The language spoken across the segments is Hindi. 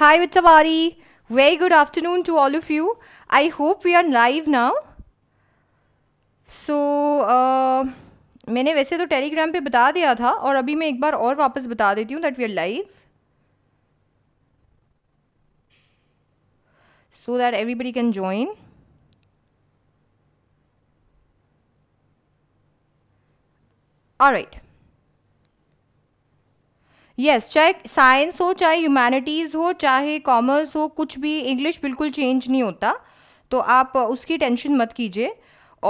Hi Vichavari. Very good afternoon to all of you. I hope we are live now. so, मैंने वैसे तो टेलीग्राम पे बता दिया था और अभी मैं एक बार और वापस बता देती हूँ that we are live so that everybody can join All right. Yes yes, चाहे साइंस हो चाहे ह्यूमैनिटीज़ हो चाहे कॉमर्स हो कुछ भी इंग्लिश बिल्कुल चेंज नहीं होता तो आप उसकी टेंशन मत कीजिए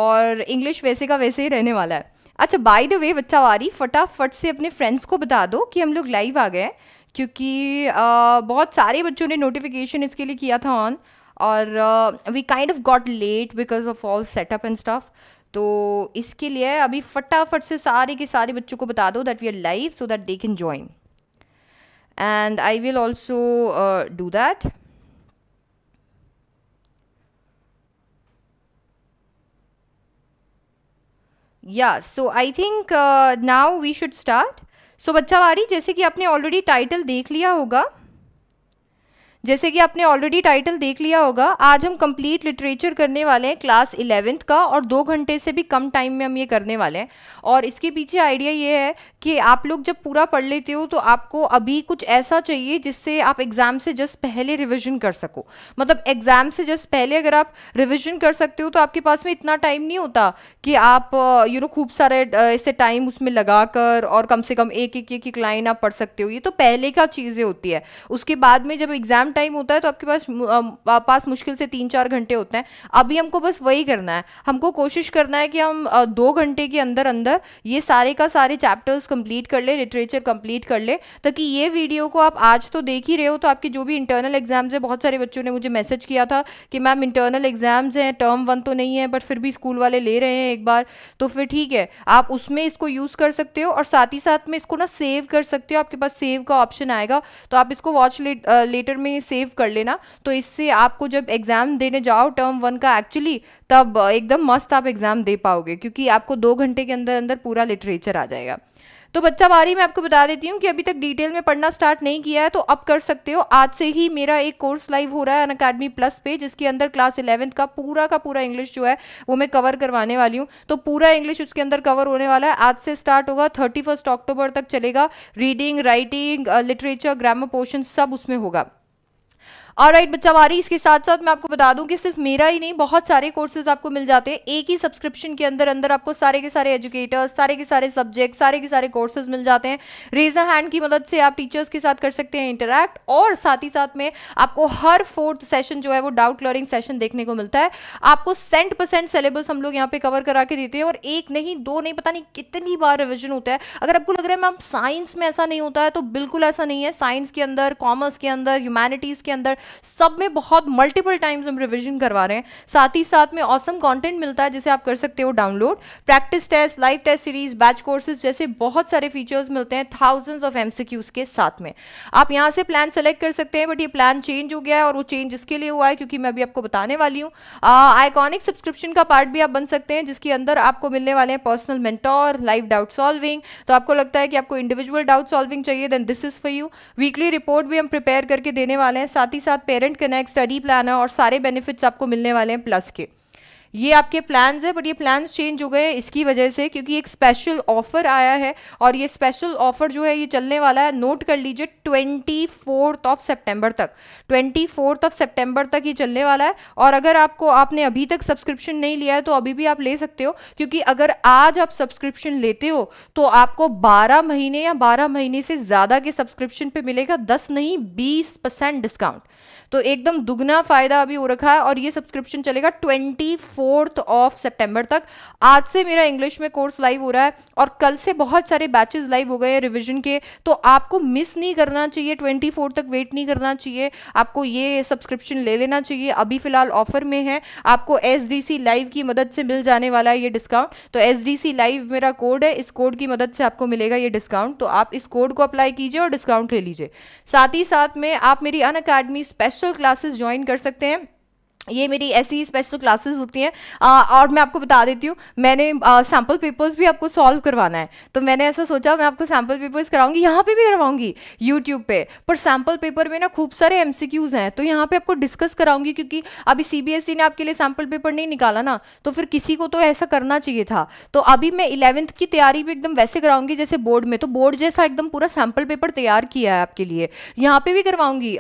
और इंग्लिश वैसे का वैसे ही रहने वाला है अच्छा बाय द वे बच्चा वारी फटाफट से अपने फ्रेंड्स को बता दो कि हम लोग लाइव आ गए क्योंकि आ, बहुत सारे बच्चों ने नोटिफिकेशन इसके लिए किया था ऑन और we kind of got late because of all setup and stuff तो इसके लिए अभी फटाफट से सारे के सारे बच्चों को बता दो that we are live so that they can join and I will also uh, do that. या so I think now we should start so बच्चा वारी जैसे कि आपने ऑलरेडी टाइटल देख लिया होगा जैसे कि आपने ऑलरेडी टाइटल देख लिया होगा आज हम कंप्लीट लिटरेचर करने वाले हैं क्लास इलेवेंथ का और दो घंटे से भी कम टाइम में हम ये करने वाले हैं और इसके पीछे आइडिया ये है कि आप लोग जब पूरा पढ़ लेते हो तो आपको अभी कुछ ऐसा चाहिए जिससे आप एग्ज़ाम से जस्ट पहले रिविजन कर सको मतलब एग्ज़ाम से जस्ट पहले अगर आप रिविजन कर सकते हो तो आपके पास में इतना टाइम नहीं होता कि आप यू नो खूब सारे ऐसे टाइम उसमें लगा कर और कम से कम एक एक एक लाइन आप पढ़ सकते हो ये तो पहले का चीज़ें होती है उसके बाद में जब एग्ज़ाम टाइम होता है तो आपके पास पास मुश्किल से तीन चार घंटे होते हैं अभी हमको बस वही करना है हमको कोशिश करना है कि हम दो घंटे के अंदर अंदर ये सारे का सारे चैप्टर्स कंप्लीट कर ले लिटरेचर कंप्लीट कर ले ताकि ये वीडियो को आप आज तो देख ही रहे हो तो आपके जो भी इंटरनल एग्जाम्स हैं बहुत सारे बच्चों ने मुझे मैसेज किया था कि मैम इंटरनल एग्जाम्स हैं टर्म वन तो नहीं है बट फिर भी स्कूल वाले ले रहे हैं एक बार तो फिर ठीक है आप उसमें इसको यूज़ कर सकते हो और साथ ही साथ में इसको ना सेव कर सकते हो आपके पास सेव का ऑप्शन आएगा तो आप इसको वॉच लेटर में में सेव कर लेना तो इससे आपको जब एग्ज़ाम देने जाओ टर्म वन का एक्चुअली तब एकदम मस्त आप एग्ज़ाम दे पाओगे क्योंकि आपको दो घंटे के अंदर अंदर पूरा लिटरेचर आ जाएगा तो बच्चा बारी मैं आपको बता देती हूँ कि अभी तक डिटेल में पढ़ना स्टार्ट नहीं किया है तो अब कर सकते हो आज से ही मेरा एक कोर्स लाइव हो रहा है अन अकेडमी प्लस पे जिसके अंदर क्लास इलेवंथ का पूरा का पूरा इंग्लिश जो है वो मैं कवर करवाने वाली हूँ तो पूरा इंग्लिश उसके अंदर कवर होने वाला है आज से स्टार्ट होगा थर्टी अक्टूबर तक चलेगा reading writing literature grammar portion सब उसमें होगा और राइट बच्चा वारी इसके साथ साथ मैं आपको बता दूं कि सिर्फ मेरा ही नहीं बहुत सारे कोर्सेज आपको मिल जाते हैं एक ही सब्सक्रिप्शन के अंदर अंदर आपको सारे के सारे एजुकेटर्स सारे के सारे सब्जेक्ट सारे के सारे कोर्सेज मिल जाते हैं रेजर हैंड की मदद से आप टीचर्स के साथ कर सकते हैं इंटरेक्ट और साथ ही साथ में आपको हर फोर्थ सेशन जो है वो डाउट क्लियरिंग सेशन देखने को मिलता है आपको सेंट परसेंट सिलेबस हम लोग यहाँ पे कवर करा के देते हैं और एक नहीं दो नहीं पता नहीं कितनी बार रिविजन होता है अगर आपको लग रहा है मैम साइंस में ऐसा नहीं होता है तो बिल्कुल ऐसा नहीं है साइंस के अंदर कॉमर्स के अंदर ह्यूमैनिटीज़ के अंदर सब में बहुत मल्टीपल टाइम्स हम रिविजन करवा रहे हैं साथ ही साथ में ऑसम कॉन्टेंट मिलता है जिसे आप कर सकते हो download practice test live test series batch courses जैसे बहुत सारे फीचर्स मिलते हैं थाउजेंड्स ऑफ एम के साथ में आप यहाँ से प्लान सेलेक्ट कर सकते हैं बट ये प्लान चेंज हो गया है और वो चेंज इसके लिए हुआ है क्योंकि मैं अभी आपको बताने वाली हूँ आइकॉनिक सब्सक्रिप्शन का पार्ट भी आप बन सकते हैं जिसके अंदर आपको मिलने वाले हैं personal mentor live doubt solving तो आपको लगता है कि आपको इंडिविजुअल डाउट सॉल्विंग चाहिए then this is for you weekly report भी हम प्रिपेयर करके देने वाले हैं साथ ही साथ साथ पेरेंट कनेक्ट स्टडी प्लान है और सारे बेनिफिट्स आपको मिलने वाले हैं प्लस के ये आपके प्लान्स हैं बट ये प्लान्स चेंज हो गए हैं इसकी वजह से क्योंकि एक स्पेशल ऑफ़र आया है और ये स्पेशल ऑफ़र जो है ये चलने वाला है नोट कर लीजिए ट्वेंटी फोर्थ ऑफ सेप्टेम्बर तक ट्वेंटी फोर्थ ऑफ सेप्टेम्बर तक ये चलने वाला है और अगर आपको आपने अभी तक सब्सक्रिप्शन नहीं लिया है तो अभी भी आप ले सकते हो क्योंकि अगर आज आप सब्सक्रिप्शन लेते हो तो आपको बारह महीने या बारह महीने से ज़्यादा के सब्सक्रिप्शन पर मिलेगा दस नहीं बीस डिस्काउंट तो एकदम दुगना फायदा अभी हो रखा है और ये सब्सक्रिप्शन चलेगा ट्वेंटी फोर्थ ऑफ सेप्टेम्बर तक आज से मेरा इंग्लिश में कोर्स लाइव हो रहा है और कल से बहुत सारे बैचेज लाइव हो गए हैं रिविजन के तो आपको मिस नहीं करना चाहिए ट्वेंटी तक वेट नहीं करना चाहिए आपको ये सब्सक्रिप्शन ले लेना चाहिए अभी फिलहाल ऑफर में है आपको एस लाइव की मदद से मिल जाने वाला है ये डिस्काउंट तो एस लाइव मेरा कोड है इस कोड की मदद से आपको मिलेगा ये डिस्काउंट तो आप इस कोड को अप्लाई कीजिए और डिस्काउंट ले लीजिए साथ ही साथ में आप मेरी Unacademy special extra classes join कर सकते हैं ये मेरी ऐसी स्पेशल क्लासेस होती हैं और मैं आपको बता देती हूँ मैंने सैम्पल पेपर्स भी आपको सॉल्व करवाना है तो मैंने ऐसा सोचा मैं आपको सैम्पल पेपर्स कराऊंगी यहाँ पे भी करवाऊंगी यूट्यूब पे पर सैम्पल पेपर में ना खूब सारे एम हैं तो यहाँ पे आपको डिस्कस कराऊंगी क्योंकि अभी सी e ने आपके लिए सैम्पल पेपर नहीं निकाला ना तो फिर किसी को तो ऐसा करना चाहिए था तो अभी मैं इलेवंथ की तैयारी भी एकदम वैसे कराऊंगी जैसे बोर्ड में तो बोर्ड जैसा एकदम पूरा सैम्पल पेपर तैयार किया है आपके लिए यहाँ पे भी करवाऊंगी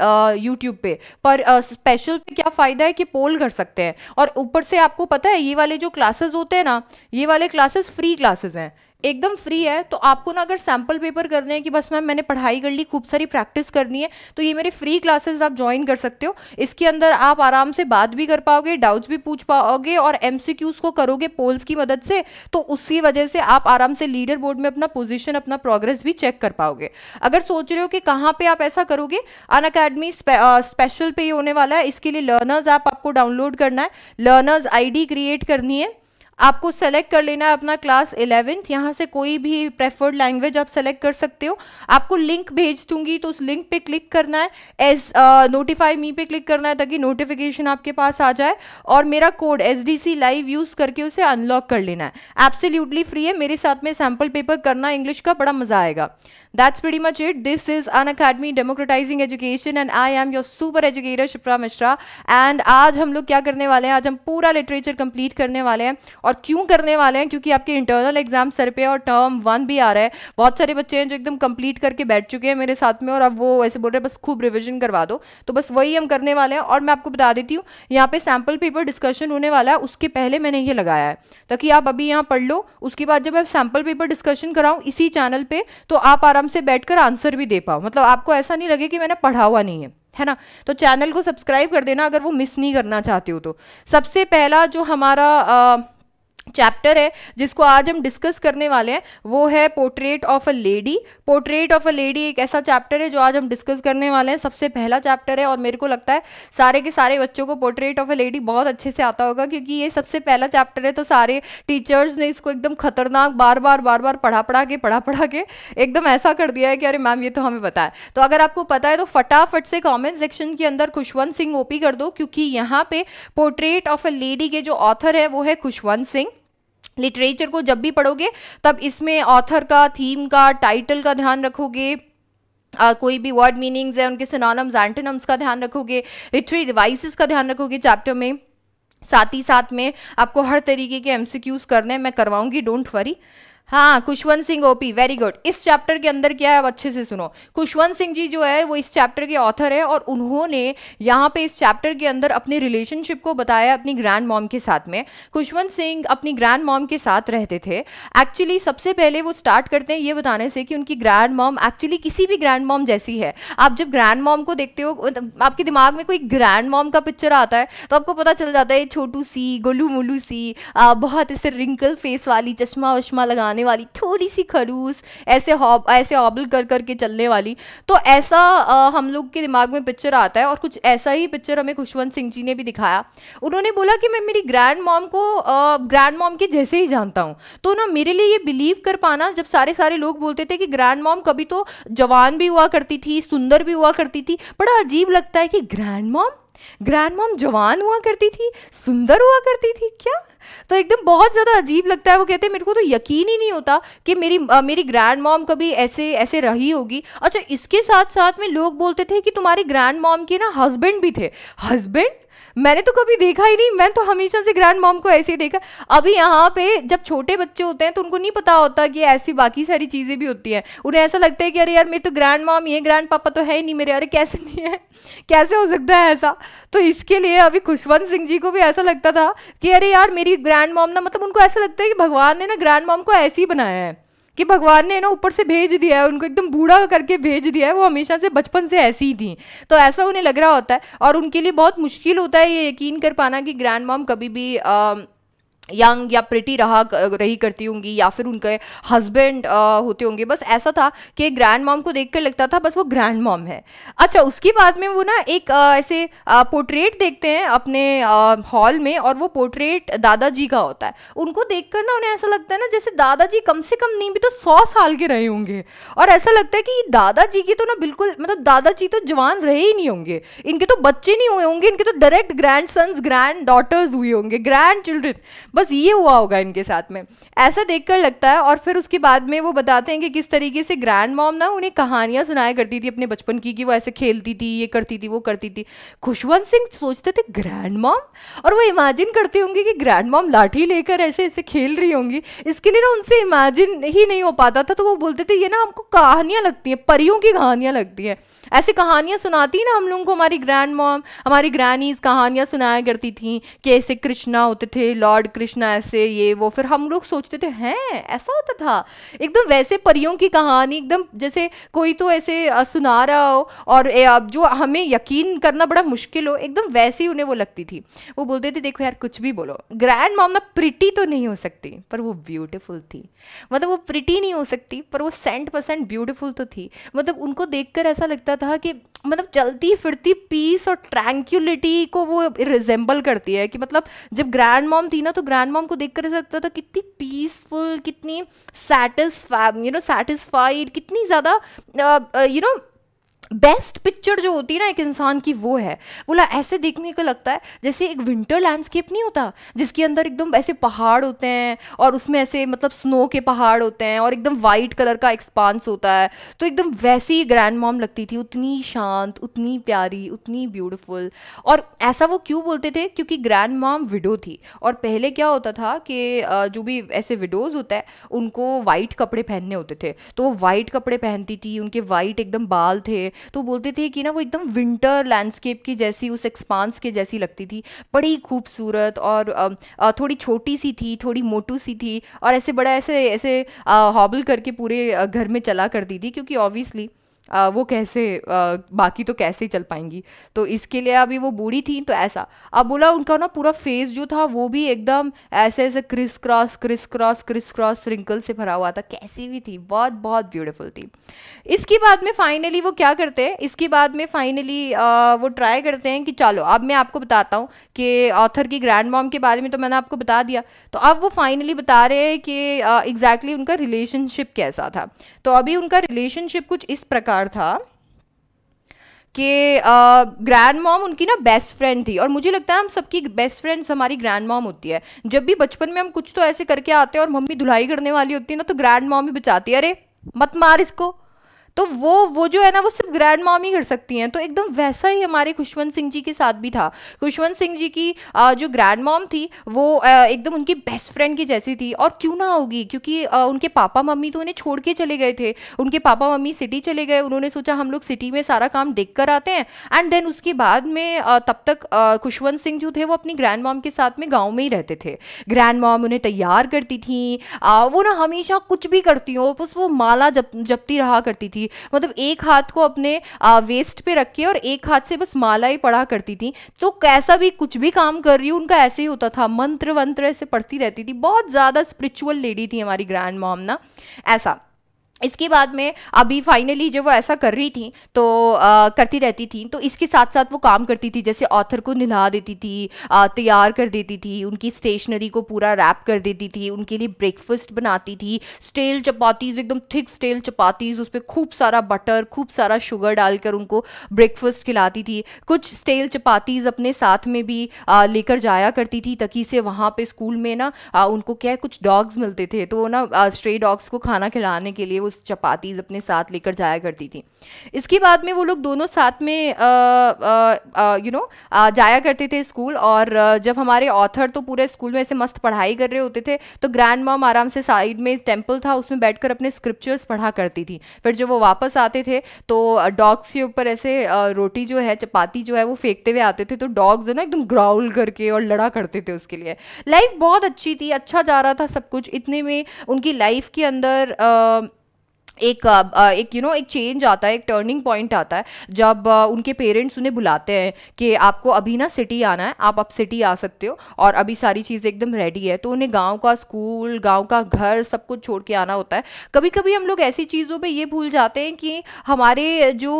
यूट्यूब पे पर स्पेशल पे क्या फ़ायदा है कि पोल कर सकते हैं और ऊपर से आपको पता है ये वाले जो क्लासेस होते हैं ना ये वाले क्लासेस फ्री क्लासेस हैं एकदम फ्री है तो आपको ना अगर सैम्पल पेपर करने हैं कि बस मैम मैंने पढ़ाई कर ली खूब सारी प्रैक्टिस करनी है तो ये मेरे फ्री क्लासेस आप ज्वाइन कर सकते हो इसके अंदर आप आराम से बात भी कर पाओगे डाउट्स भी पूछ पाओगे और एम को करोगे पोल्स की मदद से तो उसी वजह से आप आराम से लीडर बोर्ड में अपना पोजिशन अपना प्रोग्रेस भी चेक कर पाओगे अगर सोच रहे हो कि कहाँ पर आप ऐसा करोगे अन अकेडमी स्पेशल पे होने वाला है इसके लिए लर्नर्स ऐप आपको डाउनलोड करना है लर्नर्स आई क्रिएट करनी है आपको सेलेक्ट कर लेना है अपना क्लास इलेवेंथ यहाँ से कोई भी प्रेफर्ड लैंग्वेज आप सेलेक्ट कर सकते हो आपको लिंक भेज दूंगी तो उस लिंक पे क्लिक करना है एस नोटिफाई मी पे क्लिक करना है ताकि नोटिफिकेशन आपके पास आ जाए और मेरा कोड एस लाइव यूज़ करके उसे अनलॉक कर लेना है एब्सोल्यूटली फ्री है मेरे साथ में सैम्पल पेपर करना इंग्लिश का बड़ा मज़ा आएगा that's pretty much it. This is An Academy Democratizing Education and I am your super educator Shipra Mishra. And आज हम लोग क्या करने वाले हैं आज हम पूरा लिटरेचर कंप्लीट करने वाले हैं और क्यों करने वाले हैं क्योंकि आपके इंटरनल एग्जाम सर पे और टर्म वन भी आ रहा है बहुत सारे बच्चे हैं जो एकदम कंप्लीट करके बैठ चुके हैं मेरे साथ में और अब वो ऐसे बोल रहे हैं बस खूब रिविजन करवा दो तो बस वही हम करने वाले हैं और मैं आपको बता देती हूँ यहाँ पे सैम्पल पेपर डिस्कशन होने वाला है उसके पहले मैंने ये लगाया है ताकि आप अभी यहाँ पढ़ लो उसके बाद जब मैं सैम्पल पेपर डिस्कशन कराऊँ इसी चैनल पर तो आप आराम आराम से बैठकर आंसर भी दे पाओ मतलब आपको ऐसा नहीं लगे कि मैंने पढ़ा हुआ नहीं है है ना तो चैनल को सब्सक्राइब कर देना अगर वो मिस नहीं करना चाहते हो तो सबसे पहला जो हमारा आ, चैप्टर है जिसको आज हम डिस्कस करने वाले हैं वो है portrait of a lady portrait of a lady एक ऐसा चैप्टर है जो आज हम डिस्कस करने वाले हैं सबसे पहला चैप्टर है और मेरे को लगता है सारे के सारे बच्चों को पोर्ट्रेट ऑफ अ लेडी बहुत अच्छे से आता होगा क्योंकि ये सबसे पहला चैप्टर है तो सारे टीचर्स ने इसको एकदम खतरनाक बार बार बार बार पढ़ा पढ़ा के पढ़ा पढ़ा के एकदम ऐसा कर दिया है कि अरे मैम ये तो हमें पता है तो अगर आपको पता है तो फटाफट से कॉमेंट सेक्शन के अंदर खुशवंत सिंह ओपी कर दो क्योंकि यहाँ पे पोर्ट्रेट ऑफ अ लेडी के जो ऑथर है वो है खुशवंत सिंह लिटरेचर को जब भी पढ़ोगे तब इसमें ऑथर का थीम का टाइटल का ध्यान रखोगे Uh, कोई भी वर्ड मीनिंग्स है उनके सिनोनम्स एंटेनम्स का ध्यान रखोगे लिटरेरी डिवाइसेस का ध्यान रखोगे चैप्टर में साथ ही साथ में आपको हर तरीके के एमसीक्यूज करने मैं करवाऊंगी डोंट वरी हाँ कुशवंत सिंह ओपी वेरी गुड इस चैप्टर के अंदर क्या है अब अच्छे से सुनो कुशवंत सिंह जी जो है वो इस चैप्टर के ऑथर है और उन्होंने यहाँ पे इस चैप्टर के अंदर अपने रिलेशनशिप को बताया अपनी ग्रैंड मॉम के साथ में कुशवंत सिंह अपनी ग्रैंड मॉम के साथ रहते थे एक्चुअली सबसे पहले वो स्टार्ट करते हैं ये बताने से कि उनकी ग्रैंड मॉम एक्चुअली किसी भी ग्रैंड मॉम जैसी है आप जब ग्रैंड मॉम को देखते हो मतलब आपके दिमाग में कोई ग्रैंड मॉम का पिक्चर आता है तो आपको पता चल जाता है छोटू सी गोलू मुलू सी बहुत इससे रिंकल फेस वाली चश्मा वश्मा लगाने जाने वाली थोड़ी सी खरूस ऐसे हॉब ऐसे हॉबल कर करके चलने वाली तो ऐसा आ, हम लोग के दिमाग में पिक्चर आता है और कुछ ऐसा ही पिक्चर हमें खुशवंत सिंह जी ने भी दिखाया उन्होंने बोला कि मैं मेरी ग्रैंड मॉम को ग्रैंड मॉम के जैसे ही जानता हूँ तो ना मेरे लिए ये बिलीव कर पाना जब सारे सारे लोग बोलते थे कि ग्रैंड मॉम कभी तो जवान भी हुआ करती थी सुंदर भी हुआ करती थी बड़ा अजीब लगता है कि ग्रैंड मॉम ग्रैंड मॉम जवान हुआ करती थी सुंदर हुआ करती थी क्या तो एकदम बहुत ज़्यादा अजीब लगता है वो कहते हैं मेरे को तो यकीन ही नहीं होता कि मेरी आ, मेरी ग्रैंड मॉम कभी ऐसे ऐसे रही होगी अच्छा इसके साथ साथ में लोग बोलते थे कि तुम्हारी ग्रैंड मॉम के ना हस्बैंड भी थे हस्बैंड मैंने तो कभी देखा ही नहीं मैं तो हमेशा से ग्रैंड मॉम को ऐसे ही देखा अभी यहाँ पे जब छोटे बच्चे होते हैं तो उनको नहीं पता होता कि ऐसी बाकी सारी चीज़ें भी होती हैं उन्हें ऐसा लगता है कि अरे यार मेरे तो ग्रैंड मॉम ये ग्रैंड पापा तो है ही नहीं मेरे अरे कैसे नहीं है कैसे हो सकता है ऐसा तो इसके लिए अभी खुशवंत सिंह जी को भी ऐसा लगता था कि अरे यार मेरी ग्रैंड मॉम ना मतलब उनको ऐसा लगता है कि भगवान ने ना ग्रैंड मॉम को ऐसे ही बनाया है कि भगवान ने ना ऊपर से भेज दिया है उनको एकदम बूढ़ा करके भेज दिया है वो हमेशा से बचपन से ऐसी ही थी तो ऐसा उन्हें लग रहा होता है और उनके लिए बहुत मुश्किल होता है ये यकीन कर पाना कि ग्रैंड मॉम कभी भी आ, यंग या प्रिटी रहा रही करती होंगी या फिर उनके हस्बैंड होते होंगे बस ऐसा था कि ग्रैंड मॉम को देखकर लगता था बस वो ग्रैंड मॉम है अच्छा उसके बाद में वो ना एक आ, ऐसे पोर्ट्रेट देखते हैं अपने हॉल में और वो पोर्ट्रेट दादाजी का होता है उनको देख ना उन्हें ऐसा लगता है ना जैसे दादाजी कम से कम नहीं भी तो सौ साल के रहे होंगे और ऐसा लगता है कि दादाजी के तो ना बिल्कुल मतलब दादाजी तो जवान रहे ही नहीं होंगे इनके तो बच्चे नहीं हुए होंगे इनके तो direct grandsons granddaughters हुए होंगे ग्रैंड चिल्ड्रेन बस ये हुआ होगा इनके साथ में ऐसा देखकर लगता है और फिर उसके बाद में वो बताते हैं कि किस तरीके से ग्रैंड मॉम ना उन्हें कहानियाँ सुनाया करती थी अपने बचपन की कि वो ऐसे खेलती थी ये करती थी वो करती थी खुशवंत सिंह सोचते थे ग्रैंड मॉम और वो इमेजिन करते होंगे कि ग्रैंड मॉम लाठी लेकर ऐसे ऐसे खेल रही होंगी इसके लिए ना उनसे इमेजिन ही नहीं हो पाता था तो वो बोलते थे ये ना हमको कहानियाँ लगती हैं परियों की कहानियाँ लगती हैं ऐसी कहानियाँ सुनाती ना हम लोगों को हमारी ग्रैंड मॉम हमारी ग्रैनीज कहानियाँ सुनाया करती थी कि ऐसे कृष्णा होते थे लॉर्ड कृष्णा ऐसे ये वो फिर हम लोग सोचते थे हैं ऐसा होता था एकदम वैसे परियों की कहानी एकदम जैसे कोई तो ऐसे सुना रहा हो और अब जो हमें यकीन करना बड़ा मुश्किल हो एकदम वैसे ही उन्हें वो लगती थी वो बोलते थे देखो यार कुछ भी बोलो ग्रैंड मॉम ना प्रिटी तो नहीं हो सकती पर वो ब्यूटिफुल थी मतलब वो प्रिटी नहीं हो सकती पर वो सेंट परसेंट ब्यूटीफुल तो थी मतलब उनको देखकर ऐसा लगता लगता था कि मतलब चलती फिरती पीस और ट्रैंक्यूलिटी को वो रिजेंबल करती है कि मतलब जब ग्रैंड मॉम थी ना तो ग्रैंड मॉम को देख कर सकता था कितनी पीसफुल कितनी सेटिस्फा यू नो सेटिस्फाइड कितनी ज़्यादा यू नो बेस्ट पिक्चर जो होती है ना एक इंसान की वो है बोला ऐसे देखने को लगता है जैसे एक विंटर लैंडस्केप नहीं होता जिसके अंदर एकदम ऐसे पहाड़ होते हैं और उसमें ऐसे मतलब स्नो के पहाड़ होते हैं और एकदम वाइट कलर का एक्सपांस होता है तो एकदम वैसी ग्रैंड मॉम लगती थी उतनी शांत उतनी प्यारी उतनी ब्यूटिफुल और ऐसा वो क्यों बोलते थे क्योंकि ग्रैंड मॉम विडो थी और पहले क्या होता था कि जो भी ऐसे विडोज होता है उनको वाइट कपड़े पहनने होते थे तो वो वाइट कपड़े पहनती थी उनके वाइट एकदम बाल थे तो बोलते थे कि ना वो एकदम विंटर लैंडस्केप की जैसी उस एक्सपांस के जैसी लगती थी बड़ी खूबसूरत और थोड़ी छोटी सी थी थोड़ी मोटू सी थी और ऐसे बड़ा ऐसे ऐसे हॉबल करके पूरे घर में चला करती थी क्योंकि ऑब्वियसली आ, वो कैसे आ, बाकी तो कैसे चल पाएंगी तो इसके लिए अभी वो बूढ़ी थी तो ऐसा अब बोला उनका ना पूरा फेस जो था वो भी एकदम ऐसे ऐसे criss cross criss cross criss cross wrinkle से भरा हुआ था कैसी भी थी बहुत बहुत ब्यूटीफुल थी इसके बाद में फाइनली वो क्या करते हैं इसके बाद में फाइनली वो ट्राई करते हैं कि चलो अब मैं आपको बताता हूँ कि ऑथर की ग्रैंड मॉम के बारे में तो मैंने आपको बता दिया तो अब वो फाइनली बता रहे हैं कि एग्जैक्टली exactly उनका रिलेशनशिप कैसा था तो अभी उनका रिलेशनशिप कुछ इस प्रकार किरदार था कि ग्रैंड मॉम उनकी ना बेस्ट फ्रेंड थी और मुझे लगता है हम सबकी बेस्ट फ्रेंड्स हमारी ग्रैंड मॉम होती है जब भी बचपन में हम कुछ तो ऐसे करके आते हैं और मम्मी धुलाई करने वाली होती है ना तो ग्रैंड मॉम ही बचाती है अरे मत मार इसको तो वो वो जो है ना वो सिर्फ ग्रैंड मॉम ही कर सकती हैं तो एकदम वैसा ही हमारे खुशवंत सिंह जी के साथ भी था खुशवंत सिंह जी की जो ग्रैंड मॉम थी वो एकदम उनकी बेस्ट फ्रेंड की जैसी थी और क्यों ना होगी क्योंकि उनके पापा मम्मी तो उन्हें छोड़ के चले गए थे उनके पापा मम्मी सिटी चले गए उन्होंने सोचा हम लोग सिटी में सारा काम देख कर आते हैं एंड देन उसके बाद में तब तक खुशवंत सिंह जो थे वो अपनी ग्रैंड मॉम के साथ में गाँव में ही रहते थे ग्रैंड मॉम उन्हें तैयार करती थी वो ना हमेशा कुछ भी करती हो बस वो माला जप जपती रहा करती थी थी मतलब एक हाथ को अपने वेस्ट पे रख के और एक हाथ से बस माला ही पढ़ा करती थी तो कैसा भी कुछ भी काम कर रही हूँ उनका ऐसे ही होता था मंत्र वंत्र ऐसे पढ़ती रहती थी बहुत ज़्यादा स्पिरिचुअल लेडी थी हमारी ग्रैंड मॉम ऐसा इसके बाद में अभी फाइनली जब वो ऐसा कर रही थी तो आ, करती रहती थी तो इसके साथ साथ वो काम करती थी जैसे ऑथर को नहा देती थी तैयार कर देती थी उनकी स्टेशनरी को पूरा रैप कर देती थी उनके लिए ब्रेकफास्ट बनाती थी स्टेल चपातीज़ एकदम थिक स्टेल चपातीज़ उस पर खूब सारा बटर खूब सारा शुगर डालकर उनको ब्रेकफास्ट खिलाती थी कुछ स्टेल चपातीज़ अपने साथ में भी लेकर जाया करती थी तकी से वहाँ पर स्कूल में ना उनको क्या है कुछ डॉग्स मिलते थे तो ना स्ट्रे डॉग्स को खाना खिलाने के लिए वो टोस्ट चपातीज़ अपने साथ लेकर जाया करती थी इसके बाद में वो लोग दोनों साथ में यू नो जाया करते थे स्कूल और जब हमारे ऑथर तो पूरे स्कूल में ऐसे मस्त पढ़ाई कर रहे होते थे तो ग्रैंड मॉम आराम से साइड में टेम्पल था उसमें बैठ अपने स्क्रिप्चर्स पढ़ा करती थी फिर जब वो वापस आते थे तो डॉग्स के ऊपर ऐसे रोटी जो है चपाती जो है वो फेंकते हुए आते थे तो डॉग्स जो ना एकदम ग्राउल करके और लड़ा करते थे उसके लिए लाइफ बहुत अच्छी थी अच्छा जा रहा था सब कुछ इतने में उनकी लाइफ के अंदर आ, एक uh, uh, एक यू नो एक चेंज आता है एक टर्निंग पॉइंट आता है जब uh, उनके पेरेंट्स उन्हें बुलाते हैं कि आपको अभी ना सिटी आना है आप अब सिटी आ सकते हो और अभी सारी चीज़ एकदम रेडी है तो उन्हें गांव का स्कूल गांव का घर सब कुछ छोड़ के आना होता है कभी कभी हम लोग ऐसी चीज़ों पे ये भूल जाते हैं कि हमारे जो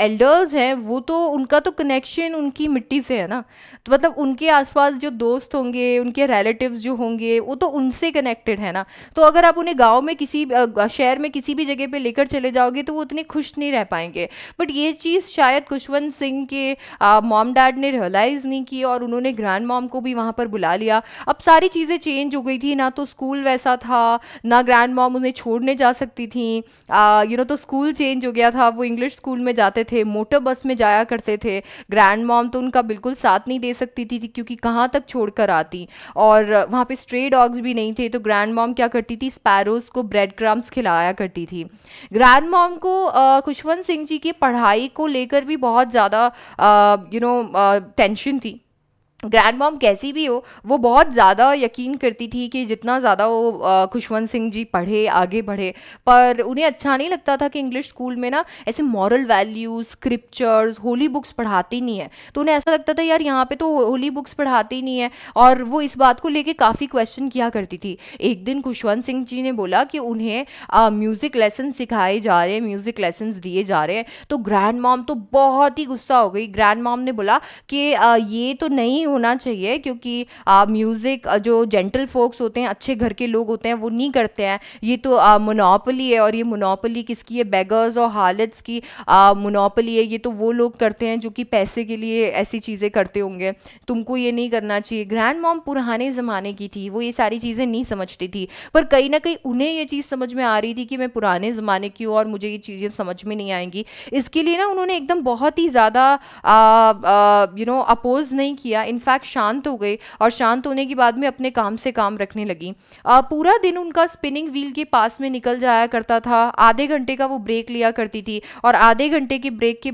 एल्डर्स हैं वो तो उनका तो कनेक्शन उनकी मिट्टी से है ना तो मतलब उनके आसपास जो दोस्त होंगे उनके रिलेटिव्स जो होंगे वो तो उनसे कनेक्टेड है ना तो अगर आप उन्हें गाँव में किसी शहर में किसी भी जगह जगह पे लेकर चले जाओगे तो वो उतने खुश नहीं रह पाएंगे बट ये चीज़ शायद खुशवंत सिंह के मॉम डैड ने रियलाइज़ नहीं की और उन्होंने ग्रैंड मॉम को भी वहाँ पर बुला लिया अब सारी चीज़ें चेंज हो गई थी ना तो स्कूल वैसा था ना ग्रैंड मॉम उन्हें छोड़ने जा सकती थी यू नो तो स्कूल चेंज हो गया था वो इंग्लिश स्कूल में जाते थे मोटर बस में जाया करते थे ग्रैंड मॉम तो उनका बिल्कुल साथ नहीं दे सकती थी क्योंकि कहाँ तक छोड़ कर आती और वहाँ पे स्ट्रे डॉग्स भी नहीं थे तो ग्रैंड मॉम क्या करती थी स्पैरोज को ब्रेड क्रम्स खिलाया करती थी ग्रैंड मॉम को खुशवंत सिंह जी की पढ़ाई को लेकर भी बहुत ज़्यादा यू नो टेंशन थी ग्रैंड मॉम कैसी भी हो वो बहुत ज़्यादा यकीन करती थी कि जितना ज़्यादा वो खुशवंत सिंह जी पढ़े आगे बढ़े पर उन्हें अच्छा नहीं लगता था कि इंग्लिश स्कूल में ना ऐसे moral values scriptures holy books पढ़ाती नहीं है तो उन्हें ऐसा लगता था यार यहाँ पे तो होली बुक्स पढ़ाती नहीं है और वो इस बात को लेकर काफ़ी क्वेश्चन किया करती थी एक दिन खुशवंत सिंह जी ने बोला कि उन्हें म्यूज़िक लेसन सिखाए जा रहे हैं म्यूज़िक लेसन दिए जा रहे हैं तो ग्रैंड मॉम तो बहुत ही गुस्सा हो गई ग्रैंड मॉम ने बोला कि ये तो नहीं होना चाहिए क्योंकि म्यूज़िक जो जेंटल फोक्स होते हैं अच्छे घर के लोग होते हैं वो नहीं करते हैं ये तो मोनोपली है और ये मोनोपली किसकी है बेगर्स और हालत्स की मोनोपली है ये तो वो लोग करते हैं जो कि पैसे के लिए ऐसी चीज़ें करते होंगे तुमको ये नहीं करना चाहिए ग्रैंड मॉम पुराने ज़माने की थी वो ये सारी चीज़ें नहीं समझती थी पर कहीं ना कहीं उन्हें ये चीज़ समझ में आ रही थी कि मैं पुराने ज़माने की हूँ और मुझे ये चीज़ें समझ में नहीं आएंगी इसके लिए ना उन्होंने एकदम बहुत ही ज़्यादा यू नो अपोज नहीं किया इन इनफैक्ट शांत हो गए और शांत होने के बाद में अपने काम से काम रखने लगी आ, पूरा दिन उनका स्पिनिंग व्हील के पास में निकल जाया करता था आधे घंटे का वो ब्रेक लिया करती थी और आधे घंटे के ब्रेक के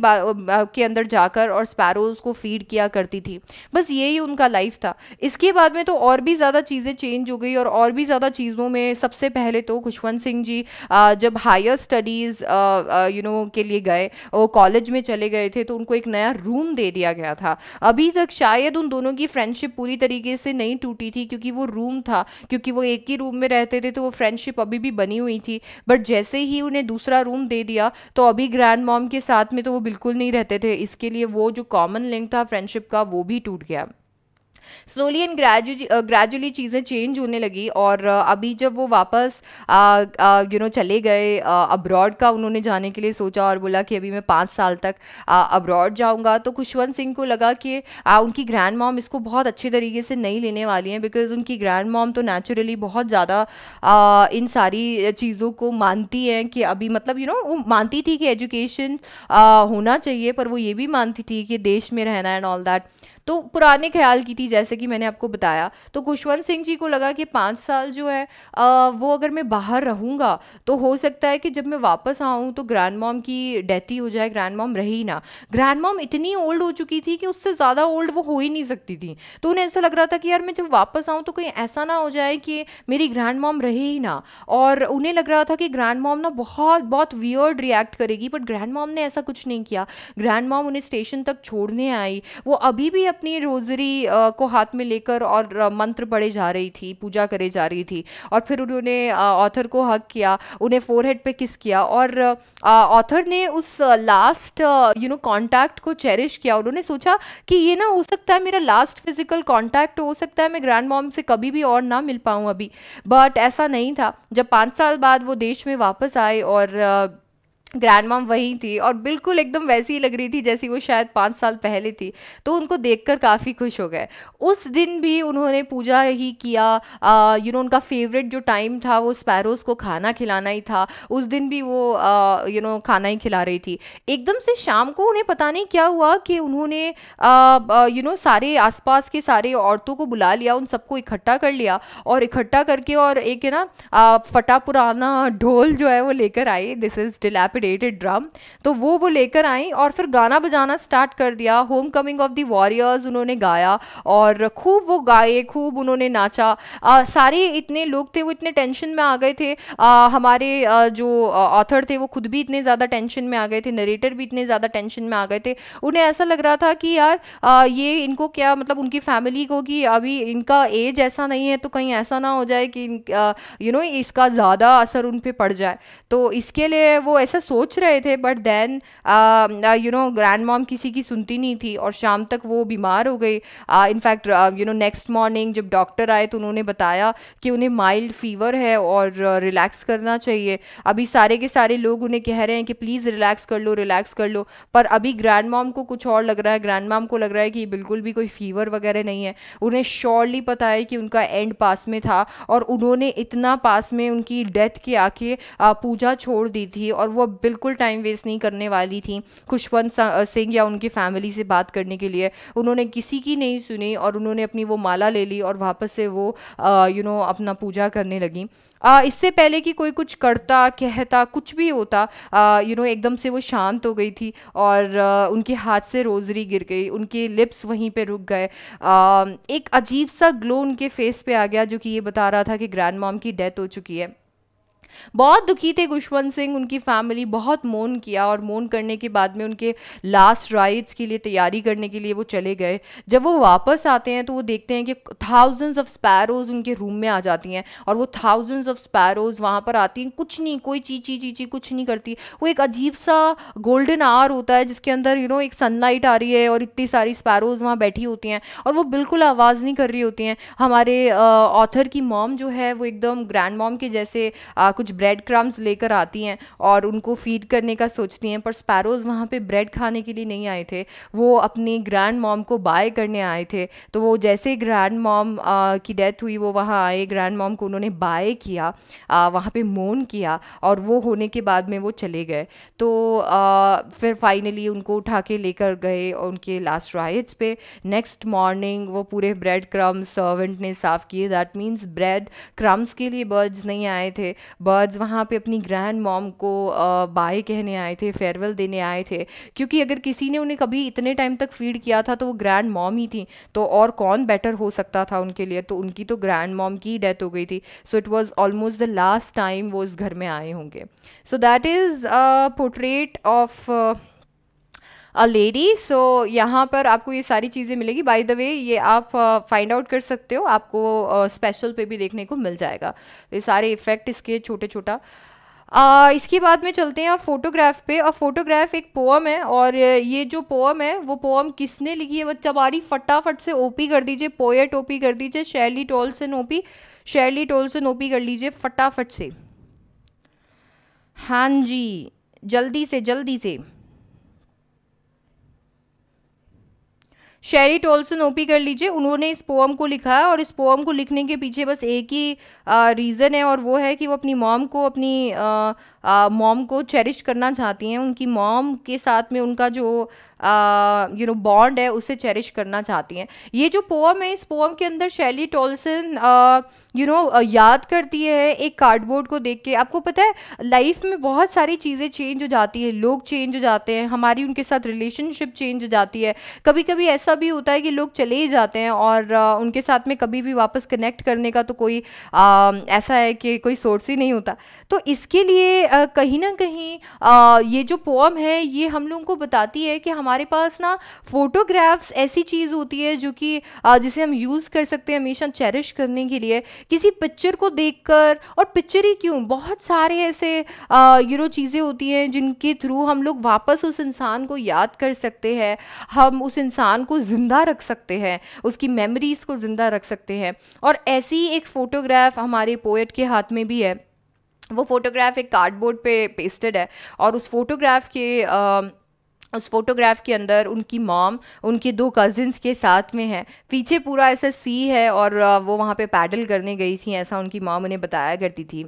के अंदर जाकर और स्पैरोज को फीड किया करती थी बस यही उनका लाइफ था इसके बाद में तो और भी ज़्यादा चीज़ें चेंज हो गई और और भी ज़्यादा चीज़ों में सबसे पहले तो खुशवंत सिंह जी आ, जब हायर स्टडीज़ यू नो के लिए गए वो कॉलेज में चले गए थे तो उनको एक नया रूम दे दिया गया था अभी तक शायद उन दो दोनों की फ्रेंडशिप पूरी तरीके से नहीं टूटी थी क्योंकि वो रूम था क्योंकि वो एक ही रूम में रहते थे तो वो फ्रेंडशिप अभी भी बनी हुई थी बट जैसे ही उन्हें दूसरा रूम दे दिया तो अभी ग्रैंड मॉम के साथ में तो वो बिल्कुल नहीं रहते थे इसके लिए वो जो कॉमन लिंक था फ्रेंडशिप का वो भी टूट गया स्लोली एंड ग्रेजुअली चीज़ें चेंज होने लगी और uh, अभी जब वो वापस यू नो चले गए अब्रॉड का उन्होंने जाने के लिए सोचा और बोला कि अभी मैं पाँच साल तक अब्रॉड जाऊँगा तो खुशवंत सिंह को लगा कि उनकी ग्रैंड मॉम इसको बहुत अच्छे तरीके से नहीं लेने वाली हैं बिकॉज उनकी ग्रैंड मॉम तो नेचुरली बहुत ज़्यादा इन सारी चीज़ों को मानती हैं कि अभी मतलब यू you नो know, मानती थी कि एजुकेशन होना चाहिए पर वो ये भी मानती थी कि देश में रहना एंड ऑल दैट तो पुराने ख्याल की थी जैसे कि मैंने आपको बताया तो खुशवंत सिंह जी को लगा कि पाँच साल जो है आ, वो अगर मैं बाहर रहूँगा तो हो सकता है कि जब मैं वापस आऊँ तो ग्रैंड मॉम की डेथ ही हो जाए ग्रैंड मॉम रही ना ग्रैंड मॉम इतनी ओल्ड हो चुकी थी कि उससे ज़्यादा ओल्ड वो हो ही नहीं सकती थी तो उन्हें ऐसा लग रहा था कि यार मैं जब वापस आऊँ तो कहीं ऐसा ना हो जाए कि मेरी ग्रैंड मॉम रहे ही ना और उन्हें लग रहा था कि ग्रैंड मॉम ना बहुत बहुत वियर्ड रिएक्ट करेगी बट ग्रैंड मॉम ने ऐसा कुछ नहीं किया ग्रैंड मॉम उन्हें स्टेशन तक छोड़ने आई वो अभी भी अपनी रोजरी को हाथ में लेकर और मंत्र पढ़े जा रही थी पूजा करे जा रही थी और फिर उन्होंने ऑथर को हक किया उन्हें फोरहेड पे किस किया और ऑथर ने उस लास्ट यू नो कांटेक्ट को चेरिश किया उन्होंने सोचा कि ये ना हो सकता है मेरा लास्ट फिजिकल कॉन्टैक्ट हो सकता है मैं ग्रैंड मॉम से कभी भी और ना मिल पाऊँ अभी बट ऐसा नहीं था जब पाँच साल बाद वो देश में वापस आए और ग्रैंड मॉम वहीं थी और बिल्कुल एकदम वैसी ही लग रही थी जैसी वो शायद पाँच साल पहले थी तो उनको देखकर काफ़ी खुश हो गए उस दिन भी उन्होंने पूजा ही किया यू नो उनका फेवरेट जो टाइम था वो स्पैरोज़ को खाना खिलाना ही था उस दिन भी वो यू नो खाना ही खिला रही थी एकदम से शाम को उन्हें पता नहीं क्या हुआ कि उन्होंने यू नो सारे आसपास के सारे औरतों को बुला लिया उन सबको इकट्ठा कर लिया और इकट्ठा करके और एक है ना फटा पुराना ढोल जो है वो लेकर आई दिस इज़ डिलैपिड डिlapidated ड्रम तो वो वो लेकर आई और फिर गाना बजाना स्टार्ट कर दिया homecoming of the warriors उन्होंने गाया और खूब वो गाए खूब उन्होंने नाचा आ, सारे इतने लोग थे वो इतने टेंशन में आ गए थे आ, हमारे आ, जो ऑथर थे वो खुद भी इतने ज़्यादा टेंशन में आ गए थे नरेटर भी इतने ज़्यादा टेंशन में आ गए थे उन्हें ऐसा लग रहा था कि यार आ, ये इनको क्या मतलब उनकी फैमिली को कि अभी इनका एज ऐसा नहीं है तो कहीं ऐसा ना हो जाए कि यू नो you know, इसका ज़्यादा असर उन पर पड़ जाए तो इसके लिए वो ऐसा सोच रहे थे but then you know grand mom किसी की सुनती नहीं थी और शाम तक वो बीमार हो गई in fact you know next morning जब डॉक्टर आए तो उन्होंने बताया कि उन्हें माइल्ड फीवर है और रिलैक्स uh, करना चाहिए अभी सारे के सारे लोग उन्हें कह रहे हैं कि प्लीज़ रिलैक्स कर लो रिलैक्स कर लो पर अभी ग्रैंड मॉम को कुछ और लग रहा है ग्रैंड मॉम को लग रहा है कि बिल्कुल भी कोई फीवर वगैरह नहीं है उन्हें श्योरली पता है कि उनका एंड पास में था और उन्होंने इतना पास में उनकी डेथ के आके uh, पूजा छोड़ दी थी और वह बिल्कुल टाइम वेस्ट नहीं करने वाली थी खुशवंत सिंह या उनकी फैमिली से बात करने के लिए उन्होंने किसी की नहीं सुनी और उन्होंने अपनी वो माला ले ली और वापस से वो यू नो अपना पूजा करने लगी आ, इससे पहले कि कोई कुछ करता कहता कुछ भी होता यू नो एकदम से वो शांत हो गई थी और आ, उनके हाथ से रोजरी गिर गई उनके लिप्स वहीं पे रुक गए आ, एक अजीब सा ग्लो उनके फेस पे आ गया जो कि ये बता रहा था कि ग्रैंड मॉम की डेथ हो चुकी है बहुत दुखी थे खुशवंत सिंह उनकी फैमिली बहुत मोन किया और मोन करने के बाद में उनके लास्ट राइड्स के लिए तैयारी करने के लिए वो चले गए जब वो वापस आते हैं तो वो देखते हैं कि थाउजेंड्स ऑफ स्पैरोज उनके रूम में आ जाती हैं और वो थाउजेंड्स ऑफ स्पैरोज वहाँ पर आती हैं कुछ नहीं कोई ची ची कुछ नहीं करती वो एक अजीब सा गोल्डन आर होता है जिसके अंदर यू you नो know, एक सनलाइट आ रही है और इतनी सारी स्पैरोज वहाँ बैठी होती हैं और वो बिल्कुल आवाज़ नहीं कर रही होती हैं हमारे ऑथर की मॉम जो है वो एकदम ग्रैंड मॉम के जैसे आ, कुछ ब्रेड क्रम्स लेकर आती हैं और उनको फीड करने का सोचती हैं पर स्पैरोज़ वहाँ पे ब्रेड खाने के लिए नहीं आए थे वो अपनी ग्रैंड मॉम को बाय करने आए थे तो वो जैसे ग्रैंड मॉम की डेथ हुई वो वहाँ आए ग्रैंड मॉम को उन्होंने बाय किया वहाँ पर मोन किया और वो होने के बाद में वो चले गए तो आ, फिर फाइनली उनको उठा के लेकर गए उनके लास्ट राइट्स पे नेक्स्ट मॉर्निंग वो पूरे ब्रेड क्रम्स सर्वेंट ने साफ़ किए दैट मीन्स ब्रेड क्रम्स के लिए बर्ड्स नहीं आए थे बर्ड्स वहाँ पे अपनी ग्रैंड मॉम को बाय कहने आए थे फेयरवेल देने आए थे क्योंकि अगर किसी ने उन्हें कभी इतने टाइम तक फीड किया था तो वो ग्रैंड मॉम ही थी तो और कौन बेटर हो सकता था उनके लिए तो उनकी तो ग्रैंड मॉम की डेथ हो गई थी so it was almost the last time वो उस घर में आए होंगे so that is portrait of a lady सो यहाँ पर आपको ये सारी चीज़ें मिलेगी बाय द वे ये आप फाइंड uh, आउट कर सकते हो आपको स्पेशल uh, पे भी देखने को मिल जाएगा तो ये सारे इफ़ेक्ट इसके छोटे छोटा आ, इसके बाद में चलते हैं फोटोग्राफ पे और फोटोग्राफ एक पोम है और uh, ये जो पोम है वो पोम किसने लिखी है वो चबारी फटाफट से ओपी कर दीजिए पोएट ओपी कर दीजिए शैली से नोपी शैली से नोपी कर लीजिए फटाफट से हाँ जी जल्दी से जल्दी से शेरी टोल्सन ओपी कर लीजिए उन्होंने इस पोम को लिखा है और इस पोम को लिखने के पीछे बस एक ही रीज़न है और वो है कि वो अपनी मॉम को अपनी मॉम को चेरिश करना चाहती हैं उनकी मॉम के साथ में उनका जो यू नो बॉन्ड है उसे चेरिश करना चाहती हैं ये जो पोम है इस पोम के अंदर शैली टोलसन यू नो याद करती है एक कार्डबोर्ड को देख के आपको पता है लाइफ में बहुत सारी चीज़ें चेंज हो जाती है लोग चेंज हो जाते हैं हमारी उनके साथ रिलेशनशिप चेंज हो जाती है कभी कभी ऐसा भी होता है कि लोग चले ही जाते हैं और आ, उनके साथ में कभी भी वापस कनेक्ट करने का तो कोई आ, ऐसा है कि कोई सोर्स ही नहीं होता तो इसके लिए कहीं ना कहीं ये जो पोम है ये हम लोगों को बताती है कि हमारे पास ना फ़ोटोग्राफ्स ऐसी चीज़ होती है जो कि जिसे हम यूज़ कर सकते हैं हमेशा चेरिश करने के लिए किसी पिक्चर को देखकर और पिक्चर ही क्यों बहुत सारे ऐसे यू नो चीज़ें होती हैं जिनके थ्रू हम लोग वापस उस इंसान को याद कर सकते हैं हम उस इंसान को ज़िंदा रख सकते हैं उसकी मेमोरीज़ को ज़िंदा रख सकते हैं और ऐसी एक फ़ोटोग्राफ हमारे पोइट के हाथ में भी है वो फ़ोटोग्राफ एक कार्डबोर्ड पे पेस्टेड है और उस फोटोग्राफ के आ, उस फोटोग्राफ के अंदर उनकी मॉम उनके दो कज़िन्स के साथ में है पीछे पूरा ऐसा सी है और वो वहाँ पे पैडल करने गई थी ऐसा उनकी मॉम उन्हें बताया करती थी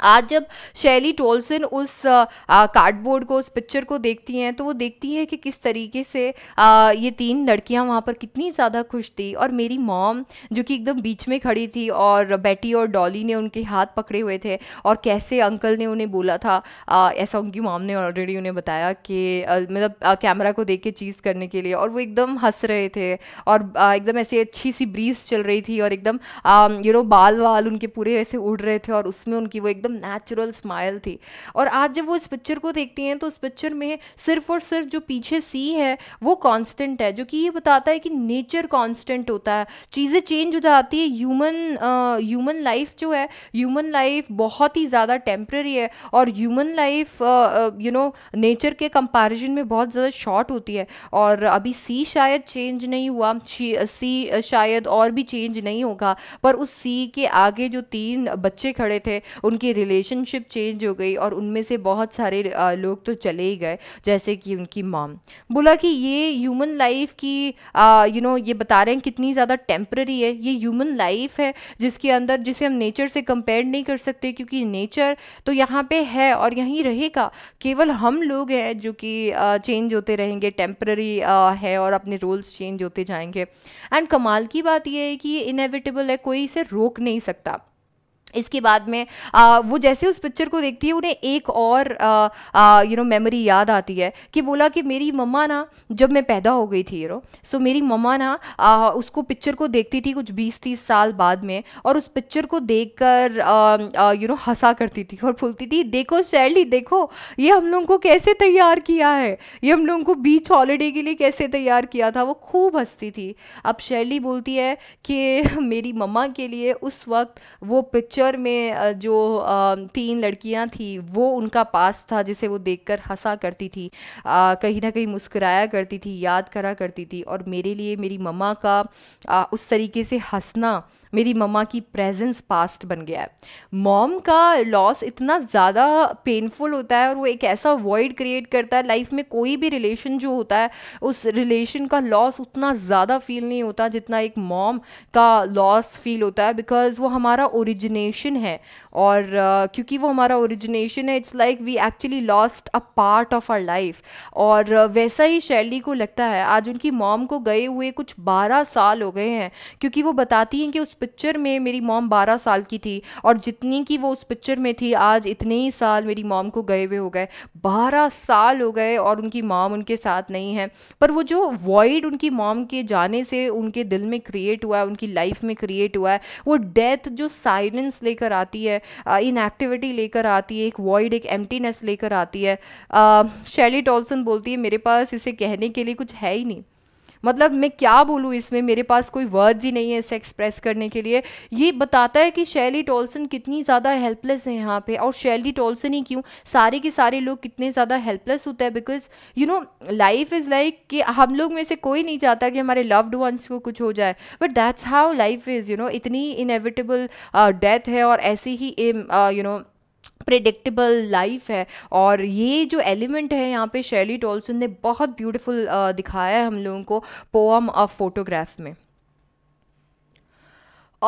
आज जब शैली टोल्सन उस कार्डबोर्ड को उस पिक्चर को देखती हैं तो वो देखती है कि किस तरीके से आ, ये तीन लड़कियां वहाँ पर कितनी ज़्यादा खुश थी और मेरी मॉम जो कि एकदम बीच में खड़ी थी और बेटी और डॉली ने उनके हाथ पकड़े हुए थे और कैसे अंकल ने उन्हें बोला था आ, ऐसा उनकी मॉम ने ऑलरेडी उन्हें बताया कि मतलब कैमरा को देख के चीज़ करने के लिए और वो एकदम हंस रहे थे और आ, एकदम ऐसी अच्छी सी ब्रीज चल रही थी और एकदम यू नो बाल वाल उनके पूरे ऐसे उड़ रहे थे और उसमें उनकी वो एकदम नेचुरल स्माइल थी और आज जब वो इस पिक्चर को देखती हैं तो उस पिक्चर में सिर्फ और सिर्फ जो पीछे सी है वो कांस्टेंट है जो कि ये बताता है कि नेचर कांस्टेंट होता है चीज़ें चेंज हो जाती है ह्यूमन ह्यूमन लाइफ जो है ह्यूमन लाइफ बहुत ही ज़्यादा टेम्प्रेरी है और human life you know nature के कंपेरिजन में बहुत ज़्यादा शॉर्ट होती है और अभी सी शायद चेंज नहीं हुआ सी शायद और भी चेंज नहीं होगा पर उस सी के आगे जो तीन बच्चे खड़े थे उनकी उनकी रिलेशनशिप चेंज हो गई और उनमें से बहुत सारे लोग तो चले ही गए जैसे कि उनकी मॉम बोला कि ये ह्यूमन लाइफ की यू नो ये बता रहे हैं कितनी ज़्यादा टेम्प्ररी है ये ह्यूमन लाइफ है जिसके अंदर जिसे हम नेचर से कंपेयर नहीं कर सकते क्योंकि नेचर तो यहाँ पे है और यहीं रहेगा केवल हम लोग हैं जो कि चेंज होते रहेंगे टेम्प्ररी है और अपने रोल्स चेंज होते जाएंगे एंड कमाल की बात यह है कि ये इनएविटेबल है कोई इसे रोक नहीं सकता इसके बाद में आ, वो जैसे उस पिक्चर को देखती है उन्हें एक और यू नो मेमोरी याद आती है कि बोला कि मेरी मम्मा ना जब मैं पैदा हो गई थी यू नो सो मेरी मम्मा ना आ, उसको पिक्चर को देखती थी कुछ 20-30 साल बाद में और उस पिक्चर को देख कर यू नो हंसा करती थी और बोलती थी देखो शैली देखो ये हम लोगों को कैसे तैयार किया है ये हम लोगों को बीच हॉलीडे के लिए कैसे तैयार किया था वो खूब हंसती थी अब शैली बोलती है कि मेरी मम्मा के लिए उस वक्त वो पिक्चर पिक्चर में जो तीन लड़कियां थी वो उनका पास था जिसे वो देखकर हंसा करती थी कहीं ना कहीं मुस्कुराया करती थी याद करा करती थी और मेरे लिए मेरी मम्मा का उस तरीके से हंसना मेरी मम्मा की प्रेजेंस पास्ट बन गया है मॉम का लॉस इतना ज़्यादा पेनफुल होता है और वो एक ऐसा वॉइड क्रिएट करता है लाइफ में कोई भी रिलेशन जो होता है उस रिलेशन का लॉस उतना ज़्यादा फील नहीं होता जितना एक मॉम का लॉस फील होता है बिकॉज वो हमारा ओरिजिनेशन है और uh, क्योंकि वो हमारा ओरिजिनेशन है it's like we actually lost a part of our life और uh, वैसा ही शैली को लगता है आज उनकी मॉम को गए हुए कुछ बारह साल हो गए हैं क्योंकि वो बताती हैं कि उस पिक्चर में मेरी मॉम बारह साल की थी और जितनी की वो उस पिक्चर में थी आज इतने ही साल मेरी मॉम को गए हुए हो गए बारह साल हो गए और उनकी मॉम उनके साथ नहीं है पर वो जो वॉइड उनकी मॉम के जाने से उनके दिल में क्रिएट हुआ है उनकी लाइफ में क्रिएट हुआ है वो डेथ जो साइलेंस लेकर आती है इन uh, इनएक्टिविटी लेकर आती है एक वॉइड एक एम्प्टीनेस लेकर आती है शैली uh, टॉल्सन बोलती है मेरे पास इसे कहने के लिए कुछ है ही नहीं मतलब मैं क्या बोलूँ इसमें मेरे पास कोई वर्ड्स ही नहीं है इसे एक्सप्रेस करने के लिए ये बताता है कि शैली टोल्सन कितनी ज़्यादा हेल्पलेस है यहाँ पे और शैली टोल्सन ही क्यों सारे के सारे लोग कितने ज़्यादा हेल्पलेस होते हैं because you know life is like कि हम लोग में से कोई नहीं चाहता कि हमारे लव्ड वंस को कुछ हो जाए but that's how life is you know इतनी इनएविटेबल डेथ uh, है और ऐसी ही you um, know uh, predictable life है और ये जो एलिमेंट है यहाँ पे शैली टोल्सन ने बहुत ब्यूटीफुल uh, दिखाया है हम लोगों को पोम ऑफ फोटोग्राफ में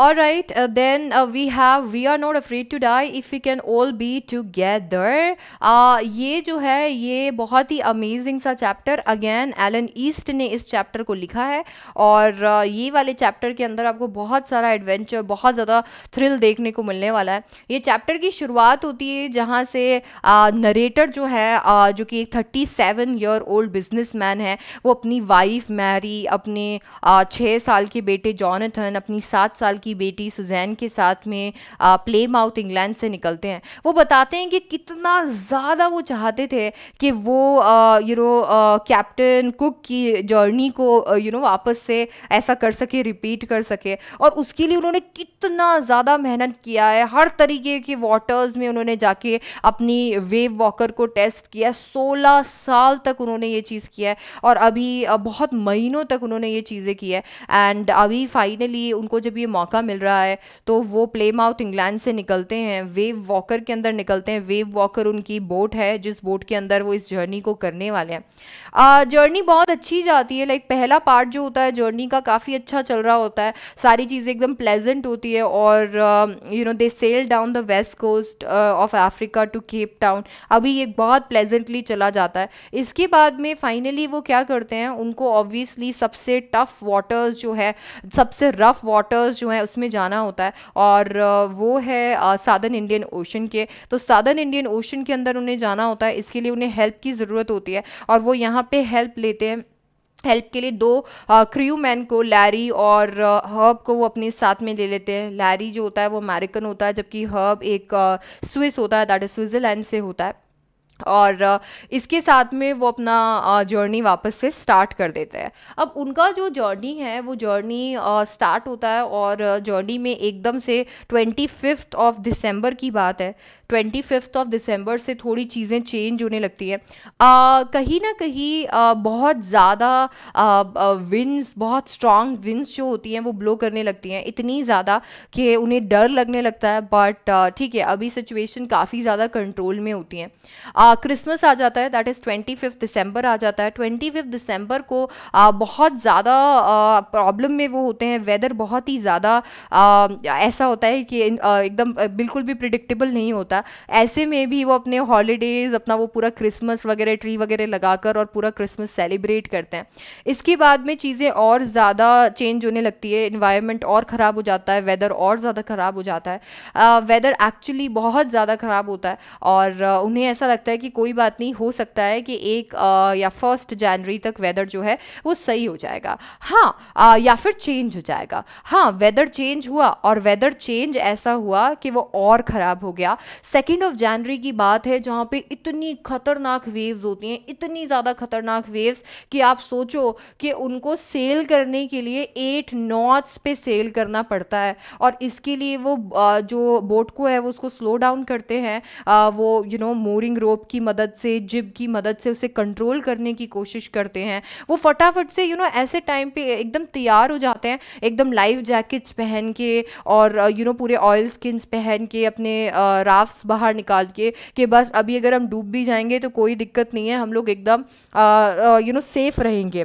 all right uh, then uh, we have we are not afraid to die if we can all be together uh, ये जो है ये बहुत ही अमेजिंग सा चैप्टर अगेन एलन ईस्ट ने इस चैप्टर को लिखा है और uh, ये वाले चैप्टर के अंदर आपको बहुत सारा एडवेंचर बहुत ज़्यादा थ्रिल देखने को मिलने वाला है ये चैप्टर की शुरुआत होती है जहाँ से नरेटर uh, जो है uh, जो कि एक thirty seven year old businessman है वो अपनी वाइफ मैरी अपने uh, छः साल के बेटे जॉनथन अपनी सात साल की बेटी सुजैन के साथ में प्ले माउथ इंग्लैंड से निकलते हैं वो बताते हैं कि कितना ज़्यादा वो चाहते थे कि वो यू नो कैप्टन कुक की जर्नी को यू नो वापस से ऐसा कर सके रिपीट कर सके और उसके लिए उन्होंने कितना ज़्यादा मेहनत किया है हर तरीके के वाटर्स में उन्होंने जाके अपनी वेव वॉकर को टेस्ट किया सोलह साल तक उन्होंने ये चीज़ किया है और अभी बहुत महीनों तक उन्होंने ये चीज़ें की है एंड अभी फाइनली उनको जब ये मौका मौका मिल रहा है तो वो प्ले माउथ इंग्लैंड से निकलते हैं वेव वॉकर के अंदर निकलते हैं वेव वॉकर उनकी बोट है जिस बोट के अंदर वो इस जर्नी को करने वाले हैं जर्नी बहुत अच्छी जाती है लाइक पहला पार्ट जो होता है जर्नी का काफ़ी अच्छा चल रहा होता है सारी चीज़ें एकदम प्लेजेंट होती है और you know they sail down the west coast of Africa to Cape Town अभी ये बहुत प्लेजेंटली चला जाता है इसके बाद में फाइनली वो क्या करते हैं उनको ऑब्वियसली सबसे टफ वाटर्स जो है सबसे रफ वाटर्स जो हैं उसमें जाना होता है और वो है सादर्न इंडियन ओशन के तो सादर्न इंडियन ओशन के अंदर उन्हें जाना होता है इसके लिए उन्हें हेल्प की ज़रूरत होती है और वो यहाँ पे हेल्प लेते हैं हेल्प के लिए दो क्रू मैन को लैरी और हर्ब को वो अपने साथ में ले लेते हैं लैरी जो होता है वो अमेरिकन होता है जबकि हर्ब एक स्विस होता है दैट इज स्विट्ज़रलैंड से होता है और इसके साथ में वो अपना जर्नी वापस से स्टार्ट कर देते हैं अब उनका जो जर्नी है वो जर्नी स्टार्ट होता है और जर्नी में एकदम से ट्वेंटी फिफ्थ ऑफ दिसंबर की बात है ट्वेंटी फिफ्थ ऑफ दिसंबर से थोड़ी चीज़ें चेंज होने लगती है कहीं ना कहीं बहुत ज़्यादा विंड्स बहुत स्ट्रॉन्ग विंड्स जो होती हैं वो ब्लो करने लगती हैं इतनी ज़्यादा कि उन्हें डर लगने लगता है बट ठीक है अभी सिचुएशन काफ़ी ज़्यादा कंट्रोल में होती हैं क्रिसमस आ जाता है that is twenty fifth December आ जाता है ट्वेंटी फिफ्थ दिसंबर को आ, बहुत ज़्यादा प्रॉब्लम में वो होते हैं वेदर बहुत ही ज़्यादा ऐसा होता है कि एकदम बिल्कुल भी प्रिडिक्टेबल नहीं होता होता ऐसे में भी वो अपने हॉलीडेज़ अपना वो पूरा क्रिसमस वगैरह ट्री वगैरह लगाकर और पूरा क्रिसमस सेलिब्रेट करते हैं इसके बाद में चीज़ें और ज़्यादा चेंज होने लगती है इन्वायरमेंट और ख़राब हो जाता है वेदर और ज़्यादा ख़राब हो जाता है वेदर एक्चुअली बहुत ज़्यादा ख़राब होता है और uh, उन्हें ऐसा लगता है कि कोई बात नहीं हो सकता है कि एक uh, या फर्स्ट जनवरी तक वेदर जो है वो सही हो जाएगा हाँ uh, या फिर चेंज हो जाएगा हाँ वेदर चेंज हुआ और वेदर चेंज ऐसा हुआ कि वो और ख़राब हो गया सेकेंड ऑफ जनवरी की बात है जहाँ पे इतनी खतरनाक वेव्स होती हैं इतनी ज़्यादा खतरनाक वेव्स कि आप सोचो कि उनको सेल करने के लिए एट नॉट्स पे सेल करना पड़ता है और इसके लिए वो जो बोट को है वो उसको स्लो डाउन करते हैं वो यू नो मोरिंग रोप की मदद से जिब की मदद से उसे कंट्रोल करने की कोशिश करते हैं वो फटाफट से यू नो ऐसे टाइम पे एकदम तैयार हो जाते हैं एकदम लाइव जैकेट्स पहन के और यू नो पूरे ऑयल स्किन्स पहन के अपने राफ्ट राफ्ट बाहर निकाल के कि बस अभी अगर हम डूब भी जाएंगे तो कोई दिक्कत नहीं है हम लोग एकदम यू नो सेफ रहेंगे